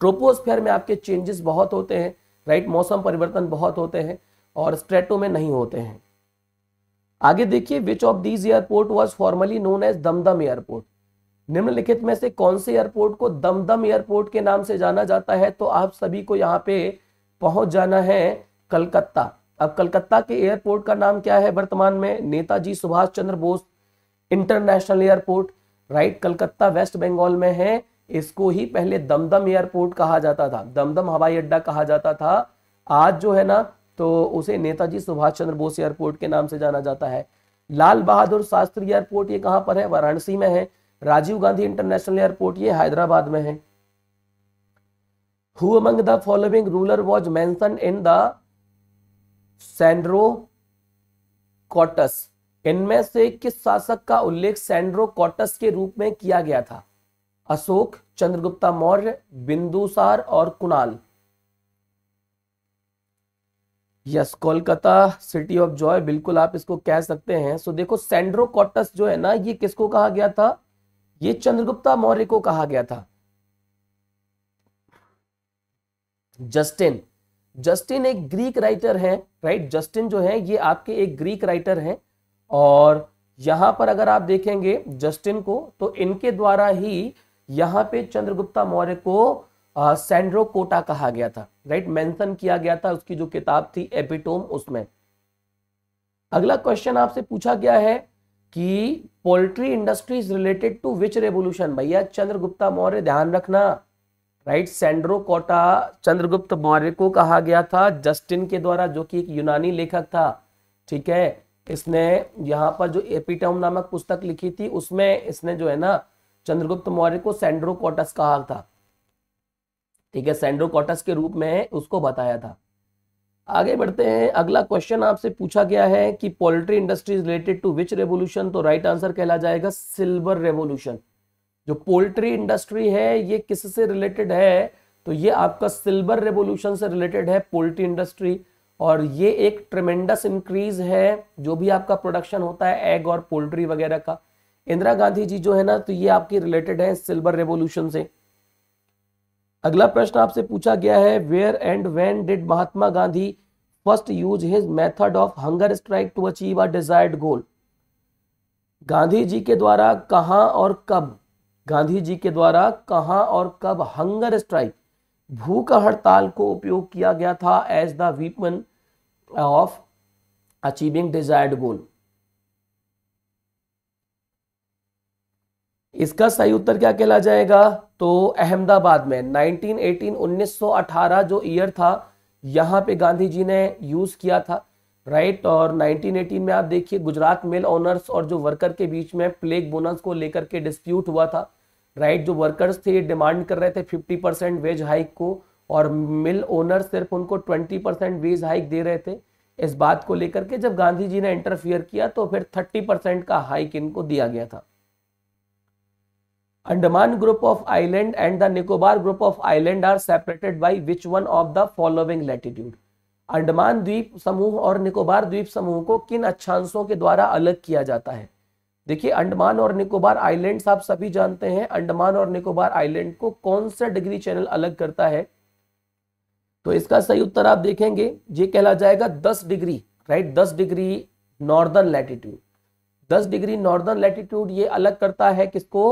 ट्रोपोस्फेयर में आपके चेंजेस बहुत होते हैं राइट मौसम परिवर्तन बहुत होते हैं और स्ट्रेटो में नहीं होते हैं आगे देखिए which of these airport was formerly known as Dum Dum airport निम्नलिखित में से कौन से एयरपोर्ट को दमदम एयरपोर्ट के नाम से जाना जाता है तो आप सभी को यहाँ पे पहुंच जाना है कलकत्ता अब कलकत्ता के एयरपोर्ट का नाम क्या है वर्तमान में Netaji Subhash Chandra Bose international airport right Calcutta West Bengal में है इसको ही पहले दमदम एयरपोर्ट कहा जाता था दमदम हवाई अड्डा कहा जाता था आज जो है ना तो उसे नेताजी सुभाष चंद्र बोस एयरपोर्ट के नाम से जाना जाता है लाल बहादुर शास्त्री एयरपोर्ट ये कहाँ पर है वाराणसी में है राजीव गांधी इंटरनेशनल एयरपोर्ट ये हैदराबाद में है who the following ruler was mentioned in the Sandrocottus इनमें से किस शासक का उल्लेख सेंड्रो कॉटस के रूप में किया गया था अशोक चंद्रगुप्ता मौर्य बिंदुसार और Kunal yes Kolkata city of joy बिल्कुल आप इसको कह सकते हैं सो so, देखो सेंड्रो कॉटस जो है ना ये किसको कहा गया था ये चंद्रगुप्ता मौर्य को कहा गया था जस्टिन जस्टिन एक ग्रीक राइटर है राइट जस्टिन जो है ये आपके एक ग्रीक राइटर हैं और यहां पर अगर आप देखेंगे जस्टिन को तो इनके द्वारा ही यहाँ पे चंद्रगुप्ता मौर्य को सेंड्रो कोटा कहा गया था राइट मेंशन किया गया था उसकी जो किताब थी एपिटोम उसमें अगला क्वेश्चन आपसे पूछा गया है कि poultry industries related to which revolution भैया चंद्रगुप्ता मौर्य ध्यान रखना right Sandrocottus Chandragupta Maurya को कहा गया था जस्टिन के द्वारा जो कि एक यूनानी लेखक था ठीक है इसने यहाँ पर जो एपिटोम नामक पुस्तक लिखी थी उसमें इसने जो है ना चंद्रगुप्त मौर्य को सेंड्रोकोटस कहा था ठीक है सेंड्रोकोटस के रूप में उसको बताया था आगे बढ़ते हैं अगला क्वेश्चन आपसे पूछा गया है कि poultry industry related to which revolution तो राइट आंसर कहला जाएगा सिल्वर रेवोल्यूशन जो पोल्ट्री इंडस्ट्री है ये किससे रिलेटेड है तो ये आपका सिल्वर रेवोल्यूशन से रिलेटेड है पोल्ट्री इंडस्ट्री और ये एक ट्रेमेंडस इंक्रीज है जो भी आपका प्रोडक्शन होता है एग और पोल्ट्री वगैरह का इंदिरा गांधी जी जो है ना तो ये आपकी रिलेटेड है सिल्वर रेवोल्यूशन से अगला प्रश्न आपसे पूछा गया है where and when did Mahatma Gandhi first use his method of hunger strike to achieve a desired goal Gandhi ji के द्वारा कहा और कब गांधी जी के द्वारा कहा और कब हंगर स्ट्राइक भूख हड़ताल को उपयोग किया गया था as the weapon of achieving desired goal इसका सही उत्तर क्या कहला जाएगा तो अहमदाबाद में 1918 1918 जो ईयर था यहाँ पे गांधी जी ने यूज किया था राइट और 1918 में आप देखिए गुजरात मेल ओनर्स और जो वर्कर के बीच में प्लेग बोनस को लेकर के डिस्प्यूट हुआ था राइट जो वर्कर्स थे डिमांड कर रहे थे 50 परसेंट वेज हाइक को और मिल ओनर सिर्फ उनको 20 परसेंट वेज हाइक दे रहे थे इस बात को लेकर के जब गांधी जी ने इंटरफियर किया तो फिर 30 परसेंट का हाइक इनको दिया गया था Andaman group of island and the Nicobar group of island are separated by which one of the following latitude? Andaman द्वीप समूह और निकोबार द्वीप समूह को किन अच्छांशों के द्वारा अलग किया जाता है देखिए अंडमान और निकोबार आइलैंड्स आप सभी जानते हैं अंडमान और निकोबार आइलैंड को कौन सा डिग्री चैनल अलग करता है तो इसका सही उत्तर आप देखेंगे ये कहला जाएगा दस डिग्री राइट दस डिग्री नॉर्दर्न लैटिट्यूड दस डिग्री नॉर्दर्न लैटिट्यूड ये अलग करता है किसको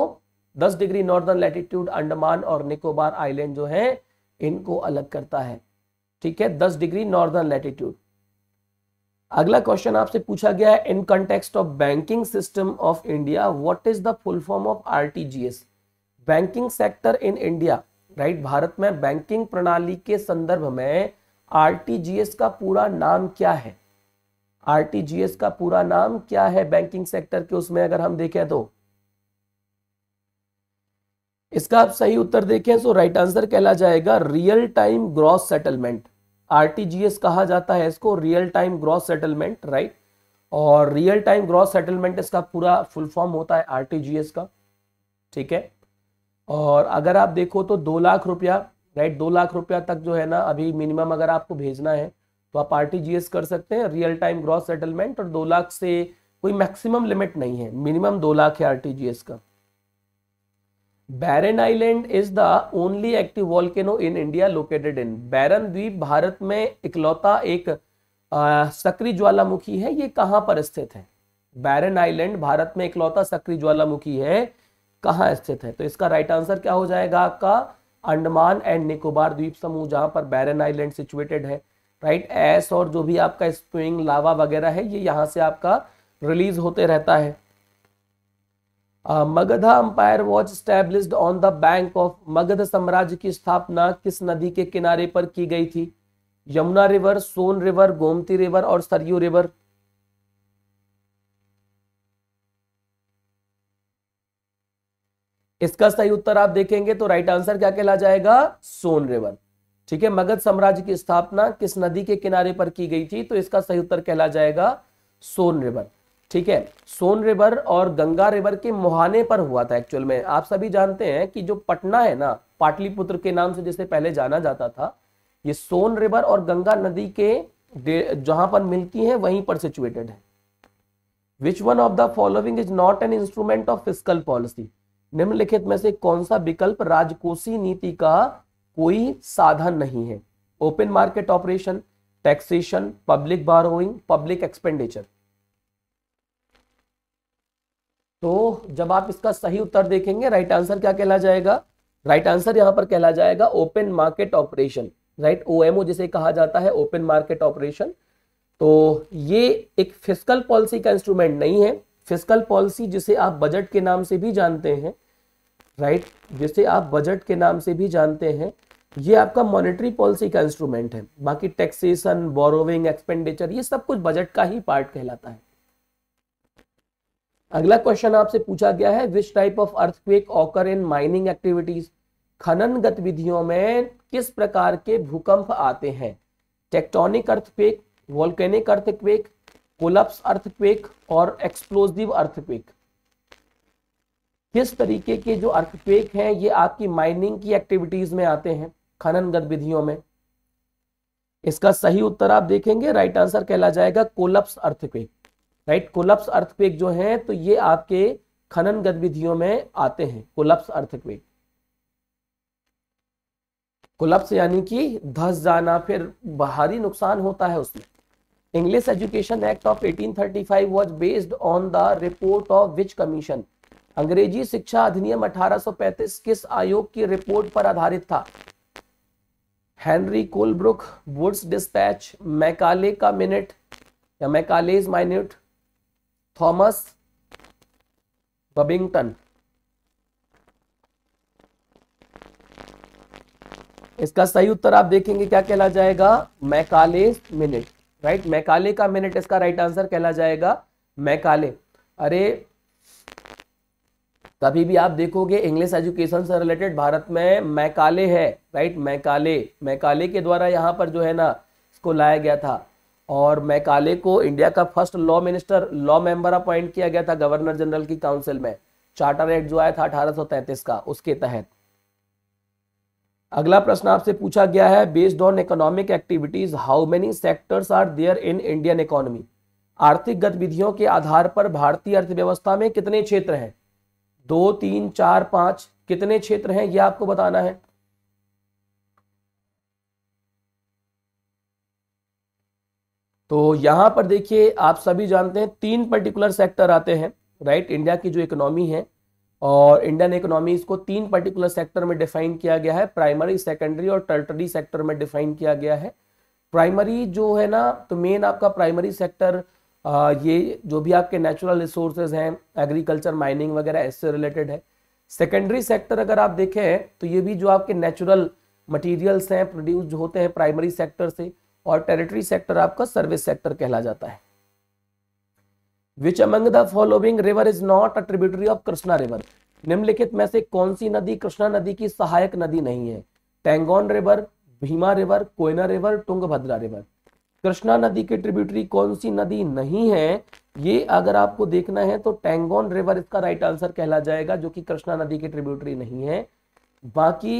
दस डिग्री नॉर्दर्न लैटिट्यूड अंडमान और निकोबार आइलैंड जो है इनको अलग करता है ठीक है दस डिग्री नॉर्दर्न लैटिट्यूड अगला क्वेश्चन आपसे पूछा गया है in context of banking system of India what is the full form of RTGS banking sector in India right Bharat में बैंकिंग प्रणाली के संदर्भ में आरटीजीएस का पूरा नाम क्या है आरटीजीएस का पूरा नाम क्या है बैंकिंग सेक्टर के उसमें अगर हम देखें तो इसका आप सही उत्तर देखें तो राइट आंसर कहला जाएगा real time gross settlement RTGS कहा जाता है इसको real time gross settlement right और रियल टाइम ग्रॉस सेटलमेंट इसका पूरा फुल फॉर्म होता है आरटीजीएस का ठीक है और अगर आप देखो तो दो लाख रुपया राइट दो लाख रुपया तक जो है ना अभी मिनिमम अगर आपको भेजना है तो आप आरटीजीएस कर सकते हैं रियल टाइम ग्रॉस सेटलमेंट और दो लाख से कोई मैक्सिमम लिमिट नहीं है मिनिमम दो लाख है आरटीजीएस का Barren island is the only active volcano in India located in Barren द्वीप भारत में इकलौता एक सक्रिय ज्वालामुखी है ये कहाँ पर स्थित है बैरन आइलैंड भारत में इकलौता सक्रिय ज्वालामुखी है कहाँ स्थित है तो इसका राइट आंसर क्या हो जाएगा आपका अंडमान एंड निकोबार द्वीप समूह जहाँ पर बैरन आइलैंड सिचुएटेड है राइट एस और जो भी आपका स्प्रिंग लावा वगैरह है ये यहाँ से आपका रिलीज होते रहता है Magadh empire was established on the bank of Magadh साम्राज्य की स्थापना किस नदी के किनारे पर की गई थी Yamuna river Son river Gomti river और सरयू रिवर इसका सही उत्तर आप देखेंगे तो राइट आंसर क्या कहला जाएगा सोन रिवर ठीक है मगध साम्राज्य की स्थापना किस नदी के किनारे पर की गई थी तो इसका सही उत्तर कहला जाएगा सोन रिवर ठीक है सोन रिवर और गंगा रिवर के मुहाने पर हुआ था एक्चुअल में आप सभी जानते हैं कि जो पटना है ना पाटलिपुत्र के नाम से जिसे पहले जाना जाता था ये सोन रिवर और गंगा नदी के जहां पर मिलती है वहीं पर सिचुएटेड है which one of the following is not an instrument of fiscal policy निम्नलिखित में से कौन सा विकल्प राजकोषीय नीति का कोई साधन नहीं है open market operation taxation public borrowing public expenditure तो जब आप इसका सही उत्तर देखेंगे राइट आंसर क्या कहला जाएगा राइट आंसर यहां पर कहला जाएगा ओपन मार्केट ऑपरेशन राइट ओ जिसे कहा जाता है ओपन मार्केट ऑपरेशन तो ये एक फिजिकल पॉलिसी का इंस्ट्रूमेंट नहीं है फिजिकल पॉलिसी जिसे आप बजट के नाम से भी जानते हैं राइट right? जिसे आप बजट के नाम से भी जानते हैं ये आपका मॉनेटरी पॉलिसी का इंस्ट्रूमेंट है बाकी टैक्सेशन बोरोविंग एक्सपेंडिचर ये सब कुछ बजट का ही पार्ट कहलाता है अगला क्वेश्चन आपसे पूछा गया है which type of earthquake occur in mining activities खनन गतिविधियों में किस प्रकार के भूकंप आते हैं tectonic earthquake volcanic earthquake collapse earthquake और एक्सप्लोजिव अर्थक्वेक किस तरीके के जो अर्थक्वेक हैं ये आपकी माइनिंग की एक्टिविटीज में आते हैं खनन गतिविधियों में इसका सही उत्तर आप देखेंगे राइट आंसर कहला जाएगा collapse earthquake right collapse earthquake जो है तो ये आपके खनन गतिविधियों में आते हैं कोलप्स अर्थक्वेक कोलप्स यानी कि धस जाना फिर बाहरी नुकसान होता है उसमें English education act of 1835 was based on the report of which commission अंग्रेजी शिक्षा अधिनियम 1835 किस आयोग की रिपोर्ट पर आधारित था Henry Colebrooke Wood's dispatch Macaulay का मिनट या मैकालेज माइन्यूट थॉमस बबिंगटन इसका सही उत्तर आप देखेंगे क्या कहला जाएगा मैकाले मिनट राइट मैकाले का मिनट इसका राइट आंसर कहला जाएगा मैकाले अरे कभी भी आप देखोगे इंग्लिश एजुकेशन से रिलेटेड भारत में मैकाले है राइट मैकाले मैकाले के द्वारा यहां पर जो है ना इसको लाया गया था और मैकाले को इंडिया का first law minister law member appoint किया गया था गवर्नर जनरल की काउंसिल में चार्टर एक्ट जो आया था अठारह का उसके तहत अगला प्रश्न आपसे पूछा गया है based on economic activities how many sectors are there in Indian economy आर्थिक गतिविधियों के आधार पर भारतीय अर्थव्यवस्था में कितने क्षेत्र हैं दो तीन चार पांच कितने क्षेत्र हैं यह आपको बताना है तो यहां पर देखिए आप सभी जानते हैं तीन पर्टिकुलर सेक्टर आते हैं राइट इंडिया की जो इकोनॉमी है और इंडियन इकोनॉमी इसको तीन पर्टिकुलर सेक्टर में डिफाइन किया गया है प्राइमरी सेकेंडरी और टर्टरी सेक्टर में डिफाइन किया गया है प्राइमरी जो है ना तो मेन आपका प्राइमरी सेक्टर ये जो भी आपके नेचुरल रिसोर्सेज हैं एग्रीकल्चर माइनिंग वगैरह इससे रिलेटेड है सेकेंडरी सेक्टर अगर आप देखें तो ये भी जो आपके नेचुरल मटेरियल्स हैं प्रोड्यूस होते हैं प्राइमरी सेक्टर से और टेरिटरी सेक्टर आपका सर्विस सेक्टर कहला जाता है which among the following river is not a tributary of Krishna river निम्नलिखित में से कौन सी नदी कृष्णा नदी की सहायक नदी नहीं है टेंगोन river Bhima river Koyna river Tungabhadra river Krishna नदी की ट्रिब्यूटरी कौन सी नदी नहीं है ये अगर आपको देखना है तो टेंगोन रिवर इसका राइट आंसर कहला जाएगा जो कि कृष्णा नदी की ट्रिब्यूटरी नहीं है बाकी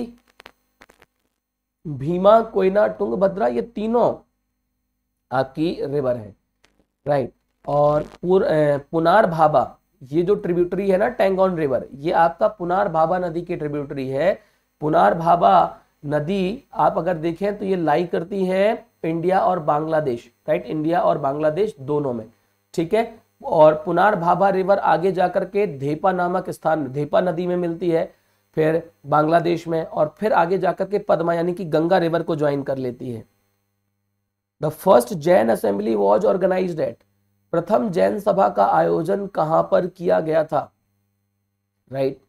भीमा कोयना भद्रा ये तीनों आपकी रिवर है राइट और पुनार भाबा ये जो ट्रिब्यूटरी है ना टेंगोन रिवर ये आपका पुनार भाबा नदी की ट्रिब्यूटरी है पुनार भाबा नदी आप अगर देखें तो ये लाई करती है इंडिया और बांग्लादेश राइट इंडिया और बांग्लादेश दोनों में ठीक है और पुनार भाभा रिवर आगे जाकर के धेपा नामक स्थान धेपा नदी में मिलती है फिर बांग्लादेश में और फिर आगे जाकर के पद्मा यानी कि गंगा रिवर को ज्वाइन कर लेती है the first Jain assembly was organised at प्रथम जैन सभा का आयोजन कहां पर किया गया था राइट right.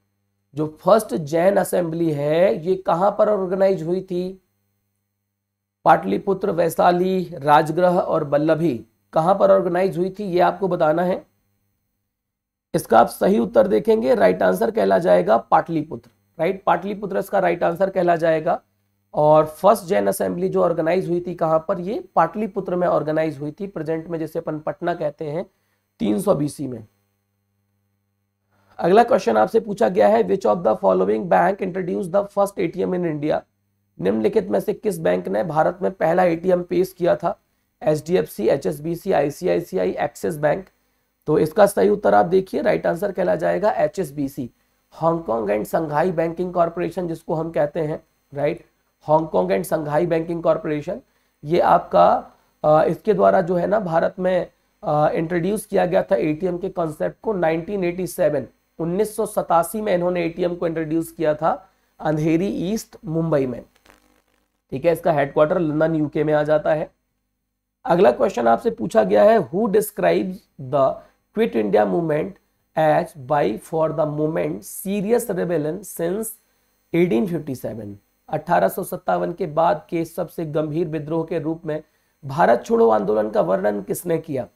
जो फर्स्ट जैन असेंबली है ये कहां पर ऑर्गेनाइज हुई थी पाटलिपुत्र वैशाली राजग्रह और बल्लभी कहां पर ऑर्गेनाइज हुई थी ये आपको बताना है इसका आप सही उत्तर देखेंगे राइट आंसर कहला जाएगा पाटलिपुत्र राइट पाटलिपुत्र का राइट आंसर कहला जाएगा और फर्स्ट जैन असेंबली जो ऑर्गेनाइज हुई थी कहाँ पर ये पाटलिपुत्र में ऑर्गेनाइज हुई थी प्रेजेंट में जैसे अपन पटना कहते हैं तीन सौ बीसी में अगला क्वेश्चन आपसे पूछा गया है which of the following bank introduce the first ATM in India निम्नलिखित में से किस बैंक ने भारत में पहला एटीएम पेश किया था H D F C H S B C I C I C I Axis bank तो इसका सही उत्तर आप देखिए राइट आंसर कहला जाएगा H S B C Hong Kong and Shanghai banking corporation जिसको हम कहते हैं right Hong Kong and Shanghai banking corporation ये आपका इसके द्वारा जो है ना भारत में इंट्रोड्यूस किया गया था एटीएम के कॉन्सेप्ट को 1987 1987 में इन्होंने एटीएम को इंट्रोड्यूस किया था अंधेरी ईस्ट मुंबई में ठीक है इसका हेडक्वार्टर लंदन यूके में आ जाता है अगला क्वेश्चन आपसे पूछा गया है who describe the Quit India movement as by far the moment serious rebellion since 1857 1857 के बाद के सबसे गंभीर विद्रोह के रूप में भारत छोड़ो आंदोलन का वर्णन किसने किया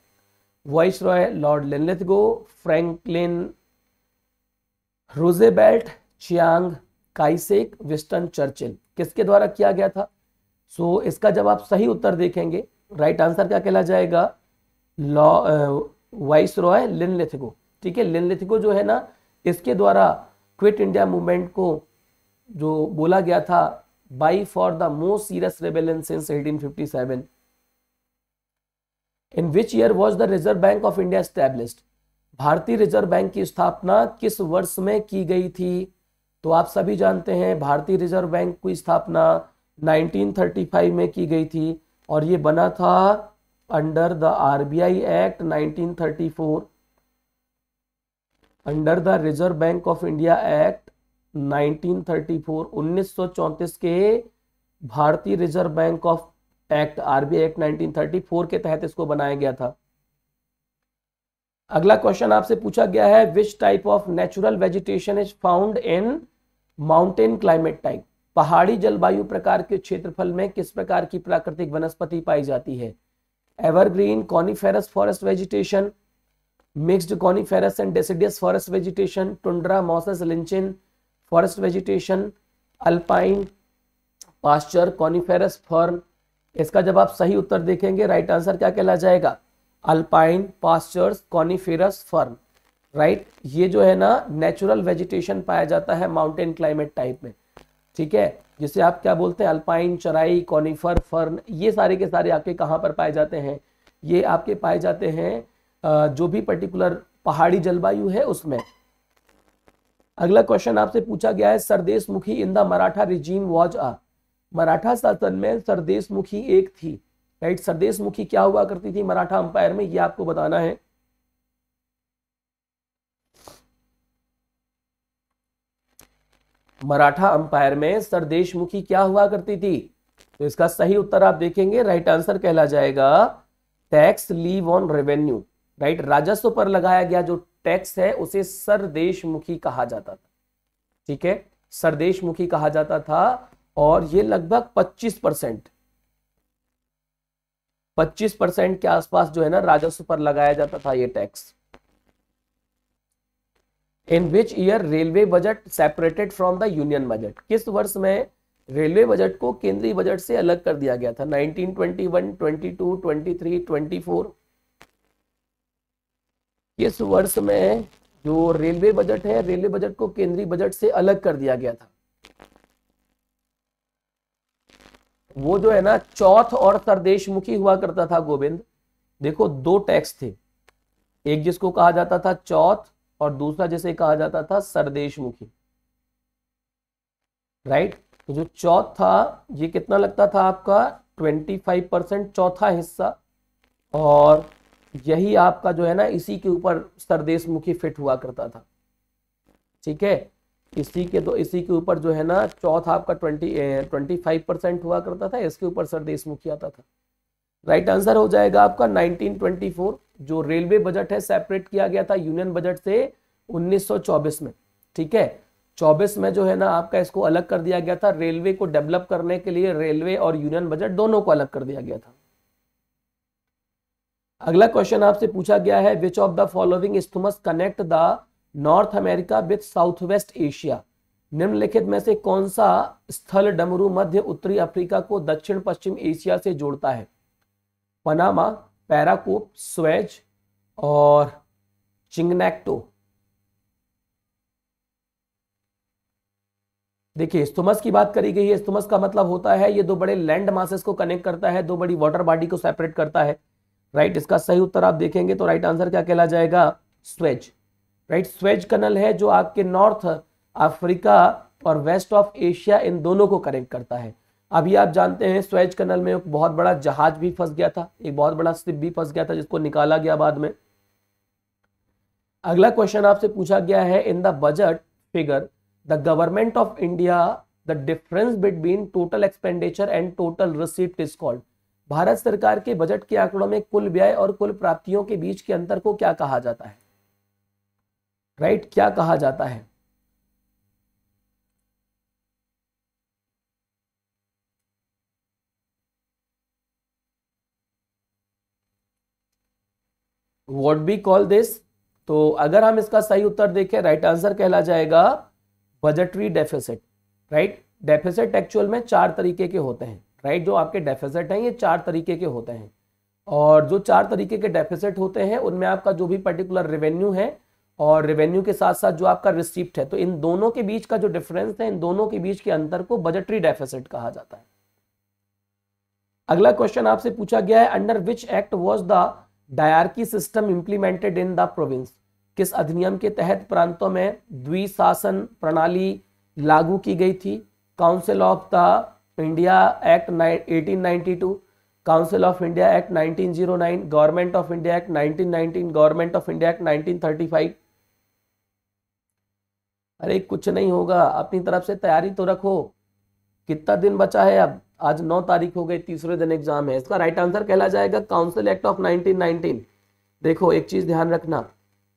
viceroy Lord Linlithgow Franklin Roosevelt Chiang Kai shek Winston Churchill किसके द्वारा किया गया था सो so, इसका जब आप सही उत्तर देखेंगे राइट आंसर क्या कहला जाएगा लॉ वाइस रॉय लिनलेथगो ठीक है लेनलिथिगो जो है ना इसके द्वारा क्विट इंडिया मूवमेंट को जो बोला गया था by far the most serious rebellion since 1857 in which year was the Reserve Bank of India established भारतीय रिजर्व बैंक की स्थापना किस वर्ष में की गई थी तो आप सभी जानते हैं भारतीय रिजर्व बैंक की स्थापना 1935 में की गई थी और ये बना था under the RBI act 1934 under the Reserve Bank of India act 1934 1934 के भारतीय Reserve Bank of act RBI act 1934 के तहत इसको बनाया गया था अगला क्वेश्चन आपसे पूछा गया है which type of natural vegetation is found in mountain climate type पहाड़ी जलवायु प्रकार के क्षेत्रफल में किस प्रकार की प्राकृतिक वनस्पति पाई जाती है evergreen coniferous forest vegetation mixed coniferous and deciduous forest vegetation tundra mosses, lichen forest vegetation alpine pasture coniferous fern इसका जब आप सही उत्तर देखेंगे राइट आंसर क्या कहला जाएगा alpine pastures coniferous fern right ये जो है ना नेचुरल वेजिटेशन पाया जाता है माउंटेन क्लाइमेट टाइप में ठीक है जिसे आप क्या बोलते हैं अल्पाइन चराई कॉनिफर फर्न ये सारे के सारे आपके कहाँ पर पाए जाते हैं ये आपके पाए जाते हैं जो भी पर्टिकुलर पहाड़ी जलवायु है उसमें अगला क्वेश्चन आपसे पूछा गया है Sardeshmukhi in the Maratha regime was a Maratha शासन में सरदेश मुखी एक थी राइट सरदेश मुखी क्या हुआ करती थी मराठा अंपायर में ये आपको बताना है मराठा अंपायर में सरदेश मुखी क्या हुआ करती थी तो इसका सही उत्तर आप देखेंगे राइट आंसर कहला जाएगा tax levy on revenue right राजस्व पर लगाया गया जो टैक्स है उसे सरदेशमुखी कहा जाता था ठीक है सरदेशमुखी कहा जाता था और ये लगभग 25 परसेंट पच्चीस परसेंट के आसपास जो है ना राजस्व पर लगाया जाता था ये tax in which year railway budget separated from the union budget किस वर्ष में रेलवे बजट को केंद्रीय बजट से अलग कर दिया गया था 1921, 22, 23, 24 इस वर्ष में जो रेलवे बजट है रेलवे बजट को केंद्रीय बजट से अलग कर दिया गया था वो जो है ना चौथ और सरदेशमुखी हुआ करता था गोविंद देखो दो टैक्स थे एक जिसको कहा जाता था चौथ और दूसरा जिसे कहा जाता था सरदेशमुखी राइट तो जो चौथ था ये कितना लगता था आपका 25 परसेंट चौथा हिस्सा और यही आपका जो है ना इसी के ऊपर सरदेश मुखी फिट हुआ करता था ठीक है इसी के तो इसी के ऊपर जो है ना चौथा आपका ट्वेंटी ट्वेंटी फाइव परसेंट हुआ करता था इसके ऊपर सरदेश मुखी आता था राइट right आंसर हो जाएगा आपका 1924 जो रेलवे बजट है सेपरेट किया गया था यूनियन बजट से 1924 में ठीक है 24 में जो है ना आपका इसको अलग कर दिया गया था रेलवे को डेवलप करने के लिए रेलवे और यूनियन बजट दोनों को अलग कर दिया गया था अगला क्वेश्चन आपसे पूछा गया है which of the following isthmus connect the North America with south west Asia निम्नलिखित में से कौन सा स्थल डमरू मध्य उत्तरी अफ्रीका को दक्षिण पश्चिम एशिया से जोड़ता है पनामा पैराकोप स्वेज और चिंगनेक्टो देखिए स्तुमस की बात करी गई है स्तुमस का मतलब होता है ये दो बड़े लैंड मासेस को कनेक्ट करता है दो बड़ी वाटर बॉडी को सेपरेट करता है राइट इसका सही उत्तर आप देखेंगे तो राइट आंसर क्या कहला जाएगा स्वेज राइट स्वेज कनल है जो आपके नॉर्थ अफ्रीका और वेस्ट ऑफ एशिया इन दोनों को कनेक्ट करता है अभी आप जानते हैं स्वेज कनल में एक बहुत बड़ा जहाज भी फंस गया था एक बहुत बड़ा सिप भी फंस गया था जिसको निकाला गया बाद में अगला क्वेश्चन आपसे पूछा गया है in the budget figure the government of India the difference between total expenditure and total receipt is called Bharat सरकार के बजट के आंकड़ों में कुल व्यय और कुल प्राप्तियों के बीच के अंतर को क्या कहा जाता है राइट क्या कहा जाता है वॉट बी कॉल दिस तो अगर हम इसका सही उत्तर देखें राइट आंसर कहला जाएगा budgetary deficit right deficit actual में चार तरीके के होते हैं राइट जो आपके डेफिसिट हैं ये चार तरीके के होते हैं और जो चार तरीके के डेफिसिट होते हैं उनमें आपका जो भी पर्टिकुलर रेवेन्यू है और रेवेन्यू के साथ साथ जो आपका रिसिप्ट है तो इन दोनों के बीच का जो डिफरेंस है इन दोनों के बीच के अंतर को बजटरी डेफिसिट कहा जाता है अगला क्वेश्चन आपसे पूछा गया है under which act was the dyarchy system implemented in the province किस अधिनियम के तहत प्रांतों में द्विशासन प्रणाली लागू की गई थी council of the India act eighteen two council of India act 1909 government of India act 1919 government of India act 1935 अरे कुछ नहीं होगा अपनी तरफ से तैयारी तो रखो कितना दिन बचा है अब आज 9 तारीख हो गई तीसरे दिन एग्जाम है इसका राइट आंसर कहला जाएगा काउंसिल एक्ट ऑफ 1919 देखो एक चीज ध्यान रखना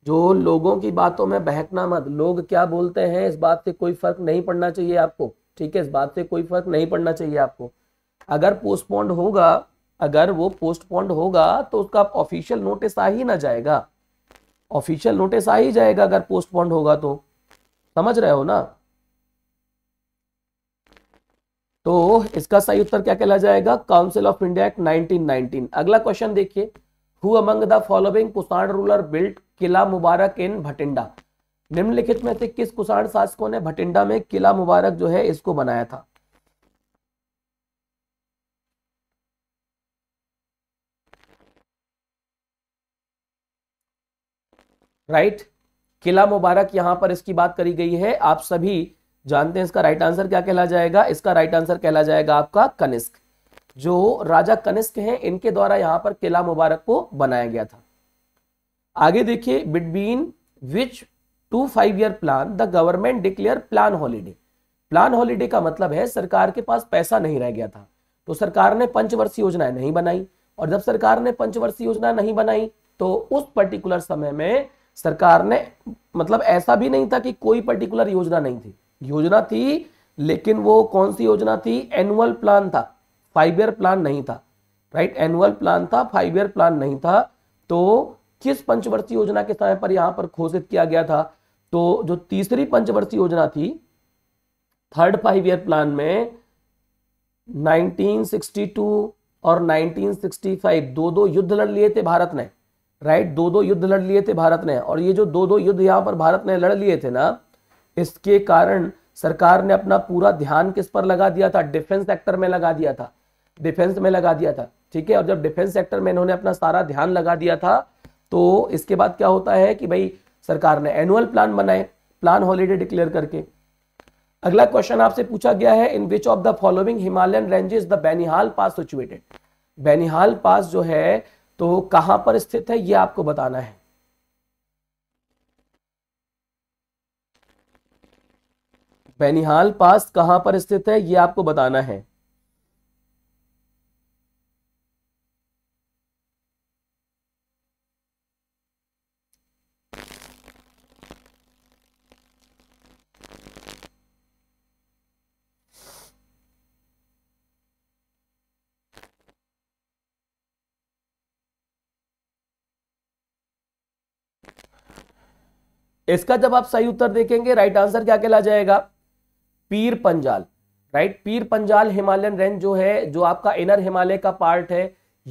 जो लोगों की बातों में बहकना मत लोग क्या बोलते हैं इस बात से कोई फर्क नहीं पड़ना चाहिए आपको ठीक है इस बात से कोई फर्क नहीं पड़ना चाहिए आपको अगर पोस्टपोन्ड होगा अगर वो पोस्टपोन्ड होगा तो उसका ऑफिशियल नोटिस आ ही ना जाएगा ऑफिशियल नोटिस आ ही जाएगा अगर पोस्टपोन्ड होगा तो समझ रहे हो ना तो इसका सही उत्तर क्या कहला जाएगा काउंसिल ऑफ इंडिया एक्ट 1919 अगला क्वेश्चन देखिए who among the following Kushan ruler built Qila Mubarak in Bathinda निम्नलिखित में से किस कुषाण शासकों ने भटिंडा में किला मुबारक जो है इसको बनाया था राइट right? किला मुबारक यहां पर इसकी बात करी गई है आप सभी जानते हैं इसका राइट आंसर क्या कहला जाएगा इसका राइट आंसर कहला जाएगा आपका कनिष्क जो राजा कनिष्क हैं इनके द्वारा यहां पर किला मुबारक को बनाया गया था आगे देखिए between which two five year plan the government declare plan holiday plan holiday का मतलब है सरकार के पास पैसा नहीं रह गया था तो सरकार ने पंचवर्षीय योजनाएं नहीं बनाई और जब सरकार ने पंचवर्षीय योजना नहीं बनाई तो उस पर्टिकुलर समय में सरकार ने मतलब ऐसा भी नहीं था कि कोई पर्टिकुलर योजना नहीं थी योजना थी लेकिन वो कौन सी योजना थी एनुअल प्लान था फाइव ईयर प्लान नहीं था राइट एनुअल प्लान था फाइव ईयर प्लान नहीं था तो किस पंचवर्षीय योजना के समय पर यहां पर घोषित किया गया था तो जो तीसरी पंचवर्षीय योजना थी थर्ड फाइव ईयर प्लान में 1962 और 1965 दो दो युद्ध लड़ लिए थे भारत ने राइट दो दो युद्ध लड़ लिए थे भारत ने और ये जो दो दो युद्ध यहां पर भारत ने लड़ लिए थे ना इसके कारण सरकार ने अपना पूरा ध्यान किस पर लगा दिया था डिफेंस सेक्टर में लगा दिया था डिफेंस में लगा दिया था ठीक है और जब डिफेंस सेक्टर में इन्होंने अपना सारा ध्यान लगा दिया था तो इसके बाद क्या होता है कि भाई सरकार ने एनुअल प्लान बनाए प्लान हॉलीडे डिक्लेयर करके अगला क्वेश्चन आपसे पूछा गया है in which of the following Himalayan ranges the Banihal pass situated Banihal pass जो है तो कहां पर स्थित है यह आपको बताना है बेनिहाल पास कहां पर स्थित है यह आपको बताना है इसका जब आप सही उत्तर देखेंगे राइट आंसर क्या कहला जाएगा पीर पंजाल राइट पीर पंजाल हिमालयन रेंज जो है जो आपका इनर हिमालय का पार्ट है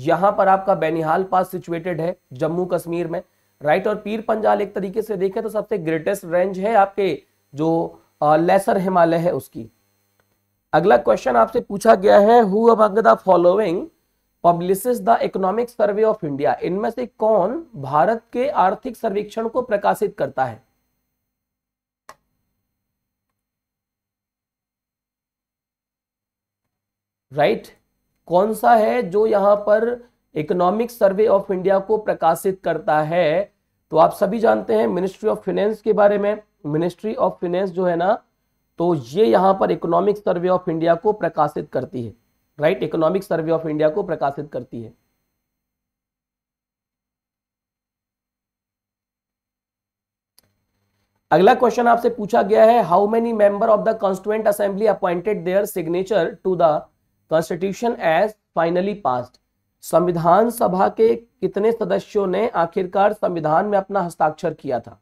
यहां पर आपका बेनिहाल पास सिचुएटेड है जम्मू कश्मीर में राइट और पीर पंजाल एक तरीके से देखें तो सबसे ग्रेटेस्ट रेंज है आपके जो लेसर हिमालय है उसकी अगला क्वेश्चन आपसे पूछा गया है who among the following publishes the economic survey of India इनमें से कौन भारत के आर्थिक सर्वेक्षण को प्रकाशित करता है राइट right? कौन सा है जो यहां पर इकोनॉमिक सर्वे ऑफ इंडिया को प्रकाशित करता है तो आप सभी जानते हैं मिनिस्ट्री ऑफ फाइनेंस के बारे में मिनिस्ट्री ऑफ फाइनेंस जो है ना तो ये यहां पर इकोनॉमिक सर्वे ऑफ इंडिया को प्रकाशित करती है right economic survey of India को प्रकाशित करती है अगला क्वेश्चन आपसे पूछा गया है how many member of the constituent assembly appointed their signature to the constitution as finally passed संविधान सभा के कितने सदस्यों ने आखिरकार संविधान में अपना हस्ताक्षर किया था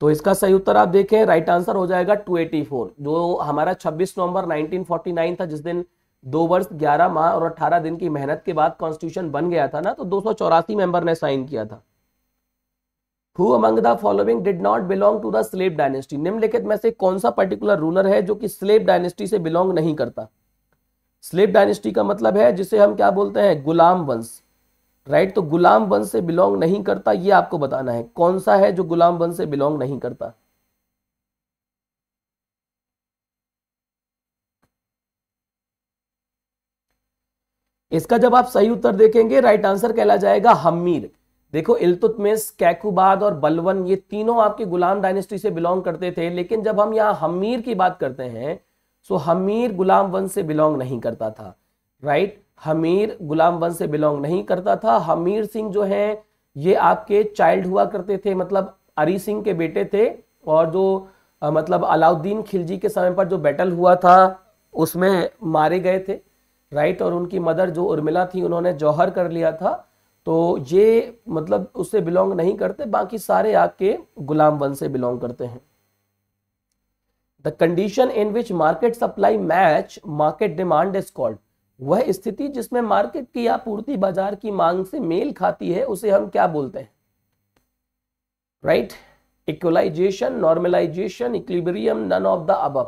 तो इसका सही उत्तर आप देखें राइट आंसर हो जाएगा 284 जो हमारा 26 नवंबर 1949 था जिस दिन दो वर्ष 11 माह और 18 दिन की मेहनत के बाद कॉन्स्टिट्यूशन बन गया था ना तो दो मेंबर ने साइन किया था who among the following did not belong to the slave dynasty निम्नलिखित में से कौन सा पर्टिकुलर रूलर है जो कि स्लेब डायनेस्टी से बिलोंग नहीं करता स्लेब डायनेस्टी का मतलब है जिसे हम क्या बोलते हैं गुलाम वंश राइट तो गुलाम वंश से बिलोंग नहीं करता ये आपको बताना है कौन सा है जो गुलाम वंश से बिलोंग नहीं करता इसका जब आप सही उत्तर देखेंगे राइट आंसर कहला जाएगा हमीर देखो इल्तुतमिस कैकुबाद और बलवन ये तीनों आपके गुलाम डायनेस्टी से बिलोंग करते थे लेकिन जब हम यहाँ हमीर की बात करते हैं सो तो हमीर गुलाम वंश से बिलोंग नहीं करता था राइट हमीर गुलाम वंश से बिलोंग नहीं करता था हमीर सिंह जो है ये आपके चाइल्ड हुआ करते थे मतलब अरी सिंह के बेटे थे और जो मतलब अलाउद्दीन खिलजी के समय पर जो बैटल हुआ था उसमें मारे गए थे राइट और उनकी मदर जो उर्मिला थी उन्होंने जौहर कर लिया था तो ये मतलब उससे बिलोंग नहीं करते बाकी सारे आपके गुलाम वंश से बिलोंग करते हैं the condition in which market supply match market demand is called वह स्थिति जिसमें मार्केट की आपूर्ति बाजार की मांग से मेल खाती है उसे हम क्या बोलते हैं right equalization normalization equilibrium none of the अब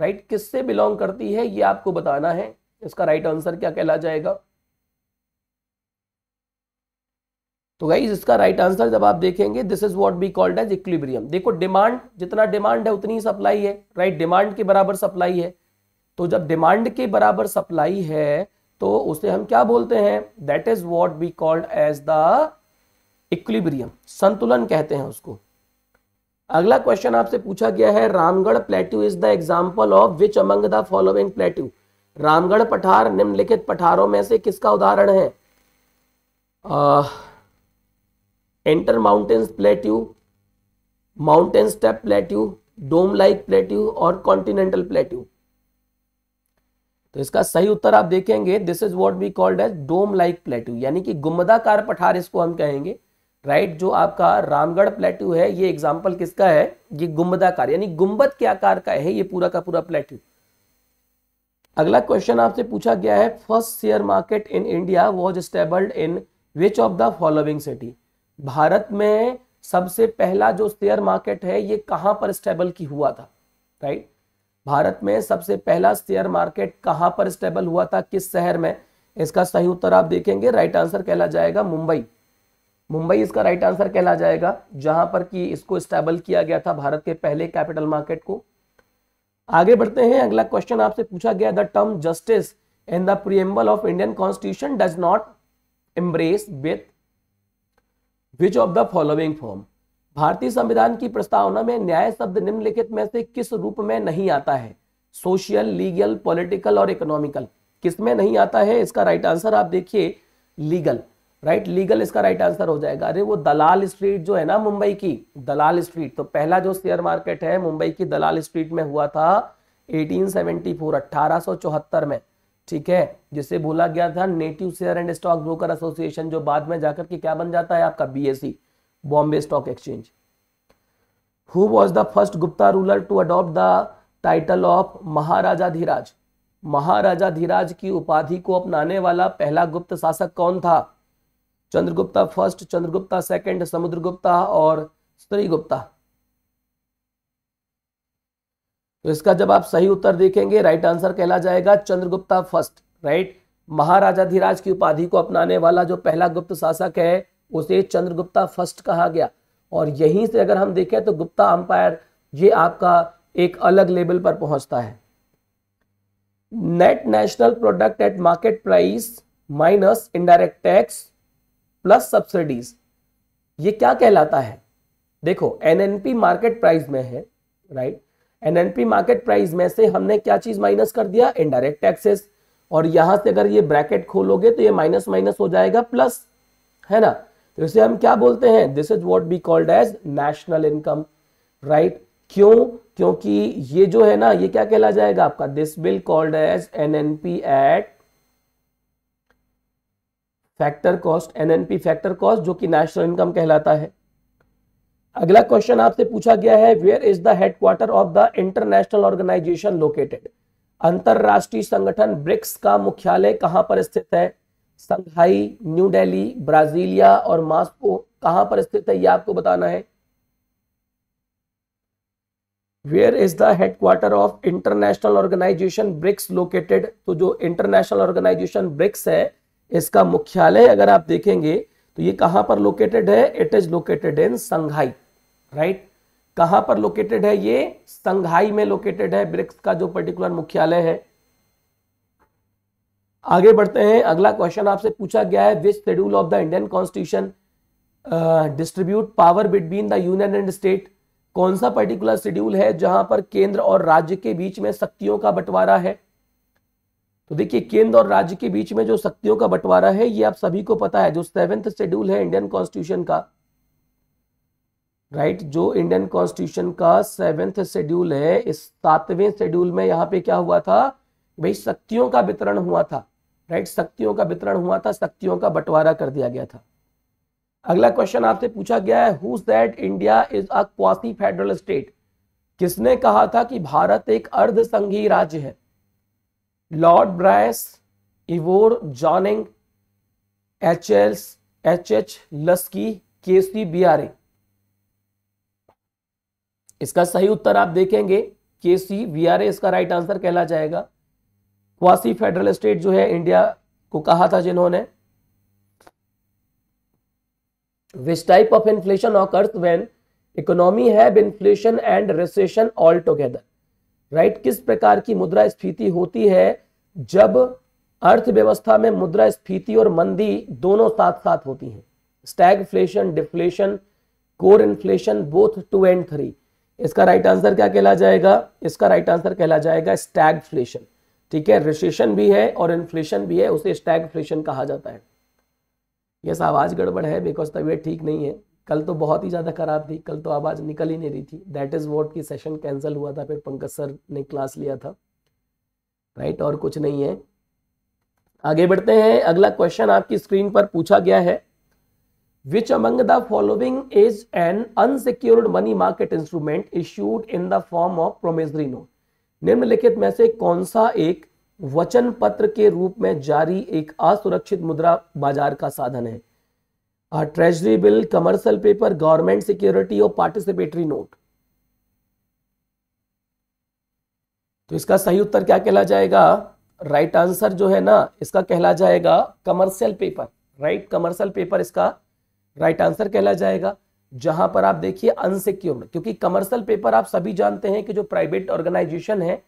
राइट किससे बिलोंग करती है ये आपको बताना है इसका राइट आंसर क्या कहला जाएगा तो गाइज इसका राइट आंसर जब आप देखेंगे this is what be called as equilibrium देखो डिमांड जितना डिमांड है उतनी सप्लाई है राइट right? डिमांड के बराबर सप्लाई है तो जब डिमांड के बराबर सप्लाई है तो उसे हम क्या बोलते हैं that is what be called as the equilibrium संतुलन कहते हैं उसको अगला क्वेश्चन आपसे पूछा गया है Ramgarh plateau is the example of which among the following plateau Ramgarh पठार निम्नलिखित पठारों में से किसका उदाहरण है inter mountains plateau mountain step plateau dome like plateau और कॉन्टिनेंटल प्लेट्यू तो इसका सही उत्तर आप देखेंगे this is what be called as dome like plateau यानी कि गुमदाकार पठार इसको हम कहेंगे राइट right? जो आपका रामगढ़ प्लेट्यू है ये एग्जाम्पल किसका है ये गुम्बदाकार यानी गुम्बद के आकार का है ये पूरा का पूरा प्लेट्यू अगला क्वेश्चन आपसे पूछा गया है first share market in India was established in which of the following city भारत में सबसे पहला जो शेयर मार्केट है ये कहां पर स्टेबल की हुआ था राइट right? भारत में सबसे पहला शेयर मार्केट कहां पर स्टेबल हुआ था किस शहर में इसका सही उत्तर आप देखेंगे राइट आंसर कहला जाएगा मुंबई मुंबई इसका राइट आंसर कहला जाएगा जहां पर कि इसको स्टेबल किया गया था भारत के पहले कैपिटल मार्केट को आगे बढ़ते हैं अगला क्वेश्चन आपसे पूछा गया the term justice in the preamble of Indian constitution does not embrace with which of the following form भारतीय संविधान की प्रस्तावना में न्याय शब्द निम्नलिखित में से किस रूप में नहीं आता है सोशल लीगल पॉलिटिकल और इकोनॉमिकल किस में नहीं आता है इसका राइट आंसर आप देखिए लीगल राइट लीगल इसका राइट आंसर हो जाएगा अरे वो दलाल स्ट्रीट जो है ना मुंबई की दलाल स्ट्रीट तो पहला जो शेयर मार्केट है मुंबई की दलाल स्ट्रीट में हुआ था 1874 1874 में ठीक है जिसे बोला गया था native share and stock broker association जो बाद में जाकर के क्या बन जाता है आपका B Bombay stock exchange who was the first Gupta ruler to adopt the title of Maharaja Dhiraj Maharaja Dhiraj की उपाधि को अपनाने वाला पहला गुप्त शासक कौन था चंद्रगुप्ता फर्स्ट चंद्रगुप्ता सेकंड समुद्रगुप्ता और स्त्री तो इसका जब आप सही उत्तर देखेंगे राइट आंसर कहला जाएगा चंद्रगुप्ता फर्स्ट राइट महाराजा धीराज की उपाधि को अपनाने वाला जो पहला गुप्त शासक है उसे चंद्रगुप्ता फर्स्ट कहा गया और यहीं से अगर हम देखें तो गुप्ता अंपायर ये आपका एक अलग लेवल पर पहुंचता है net national product at market price minus indirect tax plus subsidies ये क्या कहलाता है देखो एनएनपी मार्केट प्राइस में है राइट एनएनपी मार्केट प्राइस में से हमने क्या चीज माइनस कर दिया इनडायरेक्ट टैक्सेस और यहां से अगर ये ब्रैकेट खोलोगे तो ये माइनस माइनस हो जाएगा प्लस है ना तो इसे हम क्या बोलते हैं this is what be called as national income right क्यों क्योंकि ये जो है ना ये क्या कहला जाएगा आपका this will called as N N P at factor cost N N P factor cost जो कि नेशनल इनकम कहलाता है अगला क्वेश्चन आपसे पूछा गया है where is the headquarter of the international organization located अंतरराष्ट्रीय संगठन ब्रिक्स का मुख्यालय कहां पर स्थित है संघाई न्यू दिल्ली ब्राजीलिया और मास्को कहां पर स्थित है यह आपको बताना है where is the headquarter of international organization BRICS located तो जो इंटरनेशनल ऑर्गेनाइजेशन ब्रिक्स है इसका मुख्यालय अगर आप देखेंगे तो ये कहां पर लोकेटेड है it is located in Shanghai right कहां पर लोकेटेड है ये संघाई में लोकेटेड है ब्रिक्स का जो पर्टिकुलर मुख्यालय है आगे बढ़ते हैं अगला क्वेश्चन आपसे पूछा गया है which schedule of the Indian constitution distribute power between the union and state कौन सा पर्टिकुलर शेड्यूल है जहां पर केंद्र और राज्य के बीच में शक्तियों का बंटवारा है तो देखिए केंद्र और राज्य के बीच में जो शक्तियों का बंटवारा है ये आप सभी को पता है जो सेवेंथ शेड्यूल है इंडियन कॉन्स्टिट्यूशन का राइट जो इंडियन कॉन्स्टिट्यूशन का सेवेंथ शेड्यूल है इस सातवें शेड्यूल में यहां पे क्या हुआ था भाई शक्तियों का वितरण हुआ था राइट शक्तियों का वितरण हुआ था शक्तियों का बंटवारा कर दिया गया था अगला क्वेश्चन आपसे पूछा गया है who said India is a quasi federal state किसने कहा था कि भारत एक अर्ध राज्य है Lord Bryce Ivor Jennings H L H H Laski K C B R A इसका सही उत्तर आप देखेंगे के सी बी आर ए इसका राइट आंसर कहला जाएगा क्वासी फेडरल स्टेट जो है इंडिया को कहा था जिन्होंने which type of inflation occurs when economy have inflation and recession all together right किस प्रकार की मुद्रा स्फीति होती है जब अर्थव्यवस्था में मुद्रा स्फीति और मंदी दोनों साथ साथ होती हैं stagflation deflation core inflation both two and three इसका राइट आंसर क्या कहला जाएगा इसका राइट आंसर कहला जाएगा स्टैगफ्लेशन ठीक है रिसेशन भी है और इन्फ्लेशन भी है उसे स्टैग फ्लेशन कहा जाता है ये yes, आवाज़ गड़बड़ है बिकॉज तबीयत ठीक नहीं है कल तो बहुत ही ज़्यादा ख़राब थी कल तो आवाज़ निकल ही नहीं रही थी दैट इज़ वॉट की सेशन कैंसिल हुआ था फिर पंकज सर ने क्लास लिया था राइट right? और कुछ नहीं है आगे बढ़ते हैं अगला क्वेश्चन आपकी स्क्रीन पर पूछा गया है which among the following is an unsecured money market instrument issued in the form of promissory note निम्नलिखित में से कौन सा एक वचन पत्र के रूप में जारी एक असुरक्षित मुद्रा बाजार का साधन है treasury bill commercial paper government security और पार्टिसिपेटरी नोट तो इसका सही उत्तर क्या कहला जाएगा राइट right आंसर जो है ना इसका कहला जाएगा commercial paper right commercial paper इसका राइट right आंसर कहला जाएगा जहां पर आप देखिए अनसिक्योर्ड क्योंकि कमर्शियल पेपर आप सभी जानते हैं कि जो प्राइवेट ऑर्गेनाइजेशन है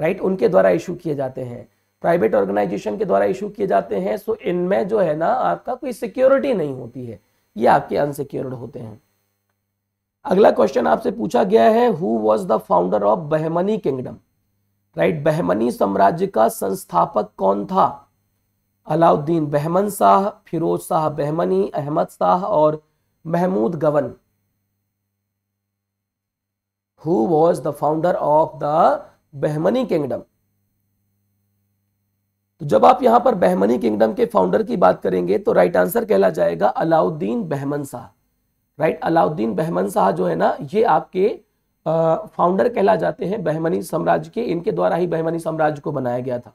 राइट उनके द्वारा इशू किए जाते हैं प्राइवेट ऑर्गेनाइजेशन के द्वारा इशू किए जाते हैं सो इनमें जो है ना आपका कोई सिक्योरिटी नहीं होती है ये आपके अनसिक्योर्ड होते हैं अगला क्वेश्चन आपसे पूछा गया है who was the founder of Bahmani kingdom right Bahmani साम्राज्य का संस्थापक कौन था अलाउद्दीन बहमन शाह फिरोज शाह बहमनी अहमद शाह और Mahmud Gawan who was the founder of the Bahmani kingdom तो जब आप यहां पर बहमनी किंगडम के फाउंडर की बात करेंगे तो राइट आंसर कहला जाएगा अलाउद्दीन बहमन शाह राइट अलाउद्दीन बहमन शाह जो है ना ये आपके फाउंडर कहला जाते हैं बहमनी साम्राज्य के इनके द्वारा ही बहमनी साम्राज्य को बनाया गया था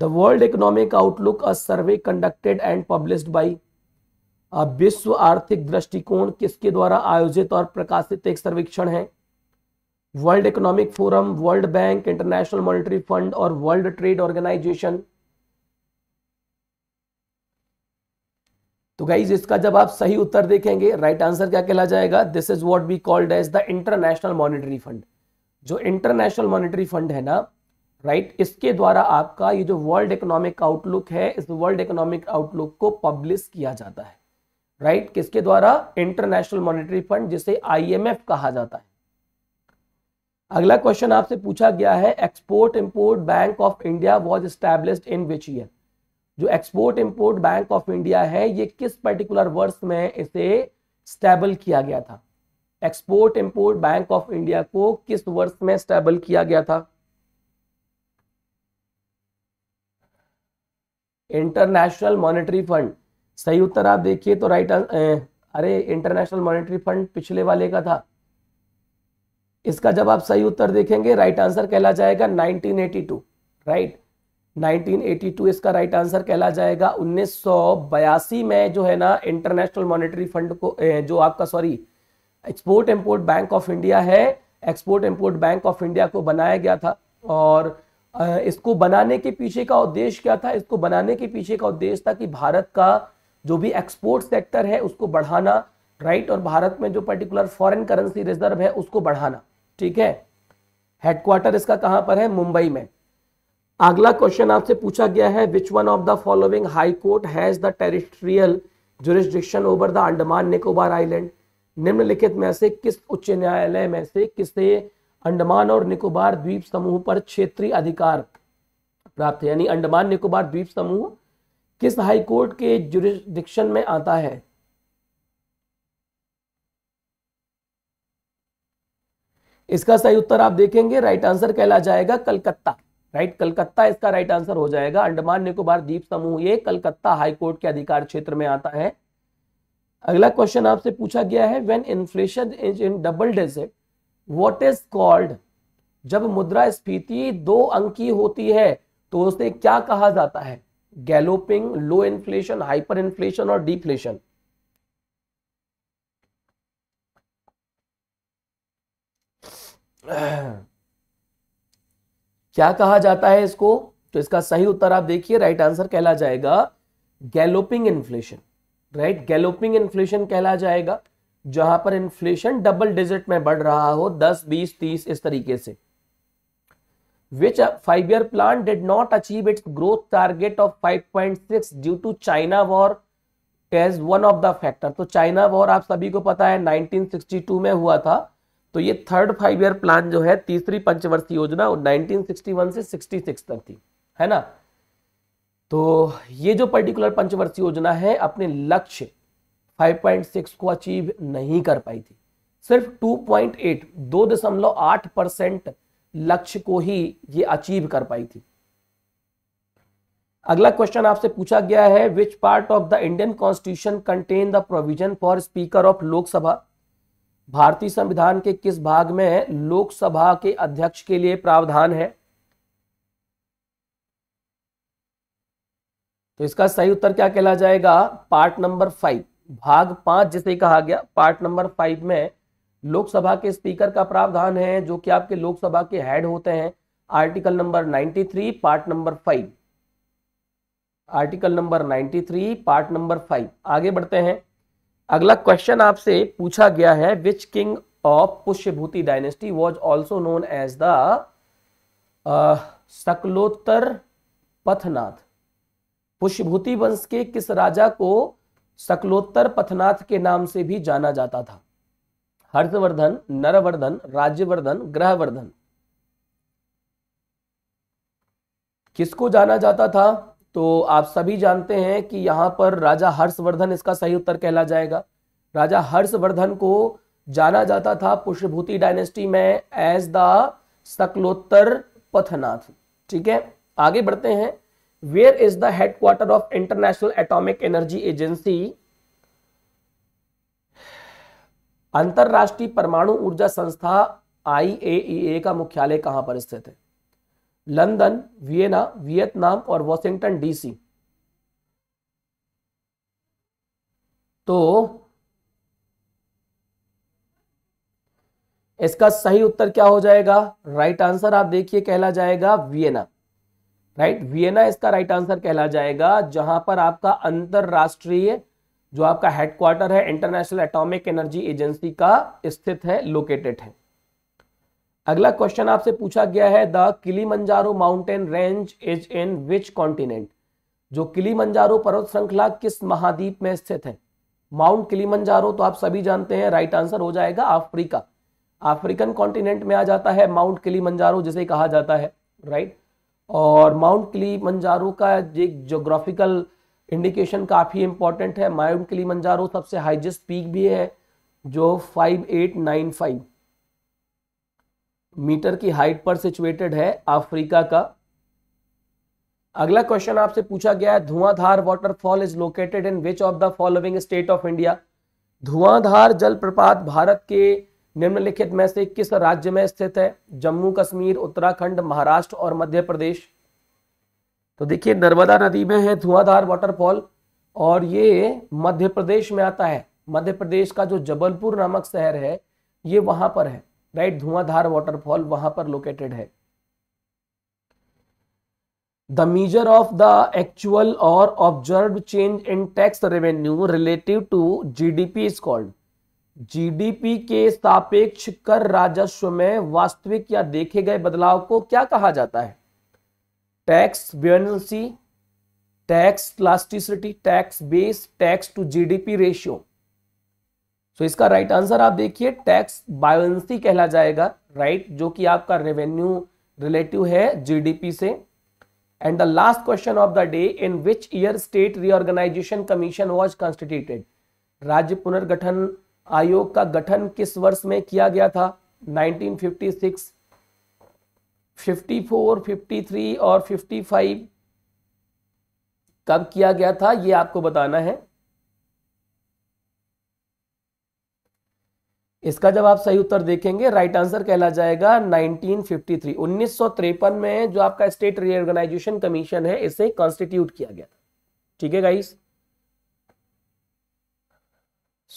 the world economic outlook a survey conducted and published by विश्व आर्थिक दृष्टिकोण किसके द्वारा आयोजित और प्रकाशित एक सर्वेक्षण है world economic forum world bank international monetary fund और वर्ल्ड ट्रेड ऑर्गेनाइजेशन तो गाइज इसका जब आप सही उत्तर देखेंगे राइट आंसर क्या कहला जाएगा this is what we called as the international monetary fund जो इंटरनेशनल मॉनिटरी फंड है ना राइट right? इसके द्वारा आपका ये जो वर्ल्ड इकोनॉमिक आउटलुक है इस वर्ल्ड इकोनॉमिक आउटलुक को पब्लिश किया जाता है राइट right? किसके द्वारा इंटरनेशनल मॉनेटरी फंड जिसे आईएमएफ कहा जाता है अगला क्वेश्चन आपसे पूछा गया है export import bank of India was established in which year जो export import bank of India है ये किस पर्टिकुलर वर्ष में इसे स्टेबल किया गया था export import bank of India को किस वर्ष में स्टेबल किया गया था इंटरनेशनल मॉनेटरी फंड सही उत्तर आप देखिए तो राइट अरे इंटरनेशनल मॉनेटरी फंड पिछले वाले का था इसका जब आप सही उत्तर देखेंगे राइट आंसर कहला जाएगा 1982 राइट 1982 इसका राइट आंसर कहला जाएगा उन्नीस में जो है ना इंटरनेशनल मॉनेटरी फंड को जो आपका sorry export import bank of India है export import bank of India को बनाया गया था और इसको बनाने के पीछे का उद्देश्य क्या था इसको बनाने के पीछे का उद्देश्य था कि भारत का जो भी एक्सपोर्ट सेक्टर है उसको बढ़ाना राइट और भारत में जो पर्टिकुलर फॉरेन करेंसी रिजर्व है उसको बढ़ाना ठीक है हेडक्वार्टर इसका कहां पर है मुंबई में अगला क्वेश्चन आपसे पूछा गया है which one of the following high court has the territorial jurisdiction over the Andaman Nicobar island निम्नलिखित में से किस उच्च न्यायालय में से किसे अंडमान और निकोबार द्वीप समूह पर क्षेत्रीय अधिकार प्राप्त है यानी अंडमान निकोबार द्वीप समूह किस हाई कोर्ट के जुरिस्डिक्शन में आता है इसका सही उत्तर आप देखेंगे राइट आंसर कहला जाएगा कलकत्ता राइट कलकत्ता इसका राइट आंसर हो जाएगा अंडमान निकोबार द्वीप समूह ये कलकत्ता हाईकोर्ट के अधिकार क्षेत्र में आता है अगला क्वेश्चन आपसे पूछा गया है when inflation is in double digit what is called जब मुद्रास्फीति दो अंकी होती है तो उसे क्या कहा जाता है galloping low inflation hyper inflation और डिफ्लेशन क्या कहा जाता है इसको तो इसका सही उत्तर आप देखिए राइट आंसर कहला जाएगा galloping inflation right galloping inflation कहला जाएगा जहां पर इन्फ्लेशन डबल डिजिट में बढ़ रहा हो 10, 20, 30 इस तरीके से which five-year plan did not achieve its growth target of 5.6 due to China war as one of the factor. तो चाइना वॉर आप सभी को पता है 1962 में हुआ था तो ये थर्ड फाइव ईयर प्लान जो है तीसरी पंचवर्षीय योजना 1961 से 66 तक थी है ना तो ये जो पर्टिकुलर पंचवर्षीय योजना है अपने लक्ष्य 5.6 को अचीव नहीं कर पाई थी सिर्फ 2.8 दो दशमलव आठ परसेंट लक्ष्य को ही ये अचीव कर पाई थी अगला क्वेश्चन आपसे पूछा गया है which part of the Indian constitution contain the provision for speaker of Lok Sabha भारतीय संविधान के किस भाग में लोकसभा के अध्यक्ष के लिए प्रावधान है तो इसका सही उत्तर क्या कहला जाएगा पार्ट नंबर फाइव भाग पांच जिसे कहा गया पार्ट नंबर फाइव में लोकसभा के स्पीकर का प्रावधान है जो कि आपके लोकसभा के हेड होते हैं article number 93 part number 5 article number 93 part number 5 आगे बढ़ते हैं अगला क्वेश्चन आपसे पूछा गया है which king of Pushyabhuti dynasty was also known as the Sakalottarapathanatha Pushyabhuti वंश के किस राजा को सकलोत्तर पथनाथ के नाम से भी जाना जाता था हर्षवर्धन नरवर्धन राज्यवर्धन ग्रहवर्धन किसको जाना जाता था तो आप सभी जानते हैं कि यहां पर राजा हर्षवर्धन इसका सही उत्तर कहला जाएगा राजा हर्षवर्धन को जाना जाता था पुष्यभूति डायनेस्टी में एज द सकलोत्तर पथनाथ ठीक है आगे बढ़ते हैं where is the headquarter of international atomic energy agency अंतर्राष्ट्रीय परमाणु ऊर्जा संस्था आई का मुख्यालय कहां पर स्थित है लंदन वियना वियतनाम और वॉशिंगटन डीसी तो इसका सही उत्तर क्या हो जाएगा राइट आंसर आप देखिए कहला जाएगा वियना राइट वियना इसका राइट आंसर कहला जाएगा जहां पर आपका अंतरराष्ट्रीय जो आपका हेडक्वार्टर है इंटरनेशनल एटॉमिक एनर्जी एजेंसी का स्थित है लोकेटेड है अगला क्वेश्चन आपसे पूछा गया है the Kilimanjaro mountain range is in which continent जो मंजारो पर्वत श्रृंखला किस महाद्वीप में स्थित है माउंट मंजारो तो आप सभी जानते हैं राइट आंसर हो जाएगा अफ्रीका अफ्रीकन कॉन्टिनेंट में आ जाता है माउंट मंजारो जिसे कहा जाता है राइट और माउंट किलीमंजारो का एक जोग्राफिकल जो इंडिकेशन काफ़ी इंपॉर्टेंट है लिए मंजारो सबसे हाइजेस्ट पीक भी है जो 5895 मीटर की हाइट पर सिचुएटेड है अफ्रीका का अगला क्वेश्चन आपसे पूछा गया है Dhuandhar waterfall is located in which of the following state of India Dhuandhar जलप्रपात भारत के निम्नलिखित में से किस राज्य में स्थित है जम्मू कश्मीर उत्तराखंड महाराष्ट्र और मध्य प्रदेश तो देखिए नर्मदा नदी में है धुआंधार वाटरफॉल और ये मध्य प्रदेश में आता है मध्य प्रदेश का जो जबलपुर नामक शहर है ये वहां पर है राइट धुआंधार वाटरफॉल वहां पर लोकेटेड है एक्चुअल और observe change in tax revenue relative to G D P is called G D GDP के सापेक्ष कर राजस्व में वास्तविक या देखे गए बदलाव को क्या कहा जाता है tax buoyancy tax elasticity tax base tax to GDP ratio so इसका राइट right आंसर आप देखिए टैक्स बायोन्सी कहला जाएगा राइट right? जो कि आपका रेवेन्यू रिलेटिव है जीडीपी से and the last question of the day in which year state reorganisation commission was constituted राज्य पुनर्गठन आयोग का गठन किस वर्ष में किया गया था 1956 54, 53 और 55 कब किया गया था ये आपको बताना है इसका जब आप सही उत्तर देखेंगे राइट आंसर कहला जाएगा 1953 1953 में जो आपका स्टेट रिओर्गेनाइजेशन कमीशन है इसे कॉन्स्टिट्यूट किया गया था ठीक है guys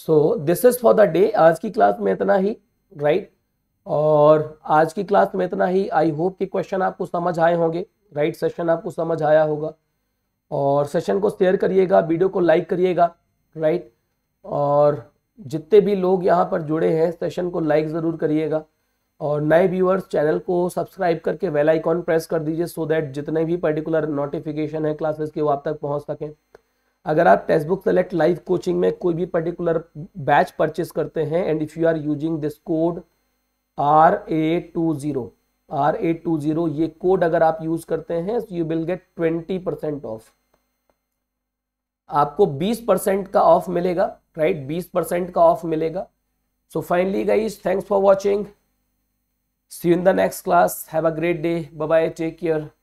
so this is for the day आज की क्लास में इतना ही राइट right? और आज की क्लास में इतना ही आई होप कि क्वेश्चन आपको समझ आए होंगे राइट सेशन आपको समझ आया होगा और सेशन को शेयर करिएगा वीडियो को लाइक करिएगा राइट और जितने भी लोग यहाँ पर जुड़े हैं सेशन को लाइक ज़रूर करिएगा और नए व्यूअर्स चैनल को सब्सक्राइब करके वेल आइकॉन प्रेस कर दीजिए सो दैट जितने भी पर्टिकुलर नोटिफिकेशन है क्लासेस के वो आप तक पहुँच सकें अगर आप text book select live coaching में कोई भी पर्टिकुलर बैच परचेस करते हैं and if you are using this code R A two zero R A two zero ये कोड अगर आप यूज करते हैं you will get twenty percent off आपको बीस परसेंट का ऑफ मिलेगा राइट बीस परसेंट का ऑफ मिलेगा so finally guys thanks for watching see in the next class have a great day bye take care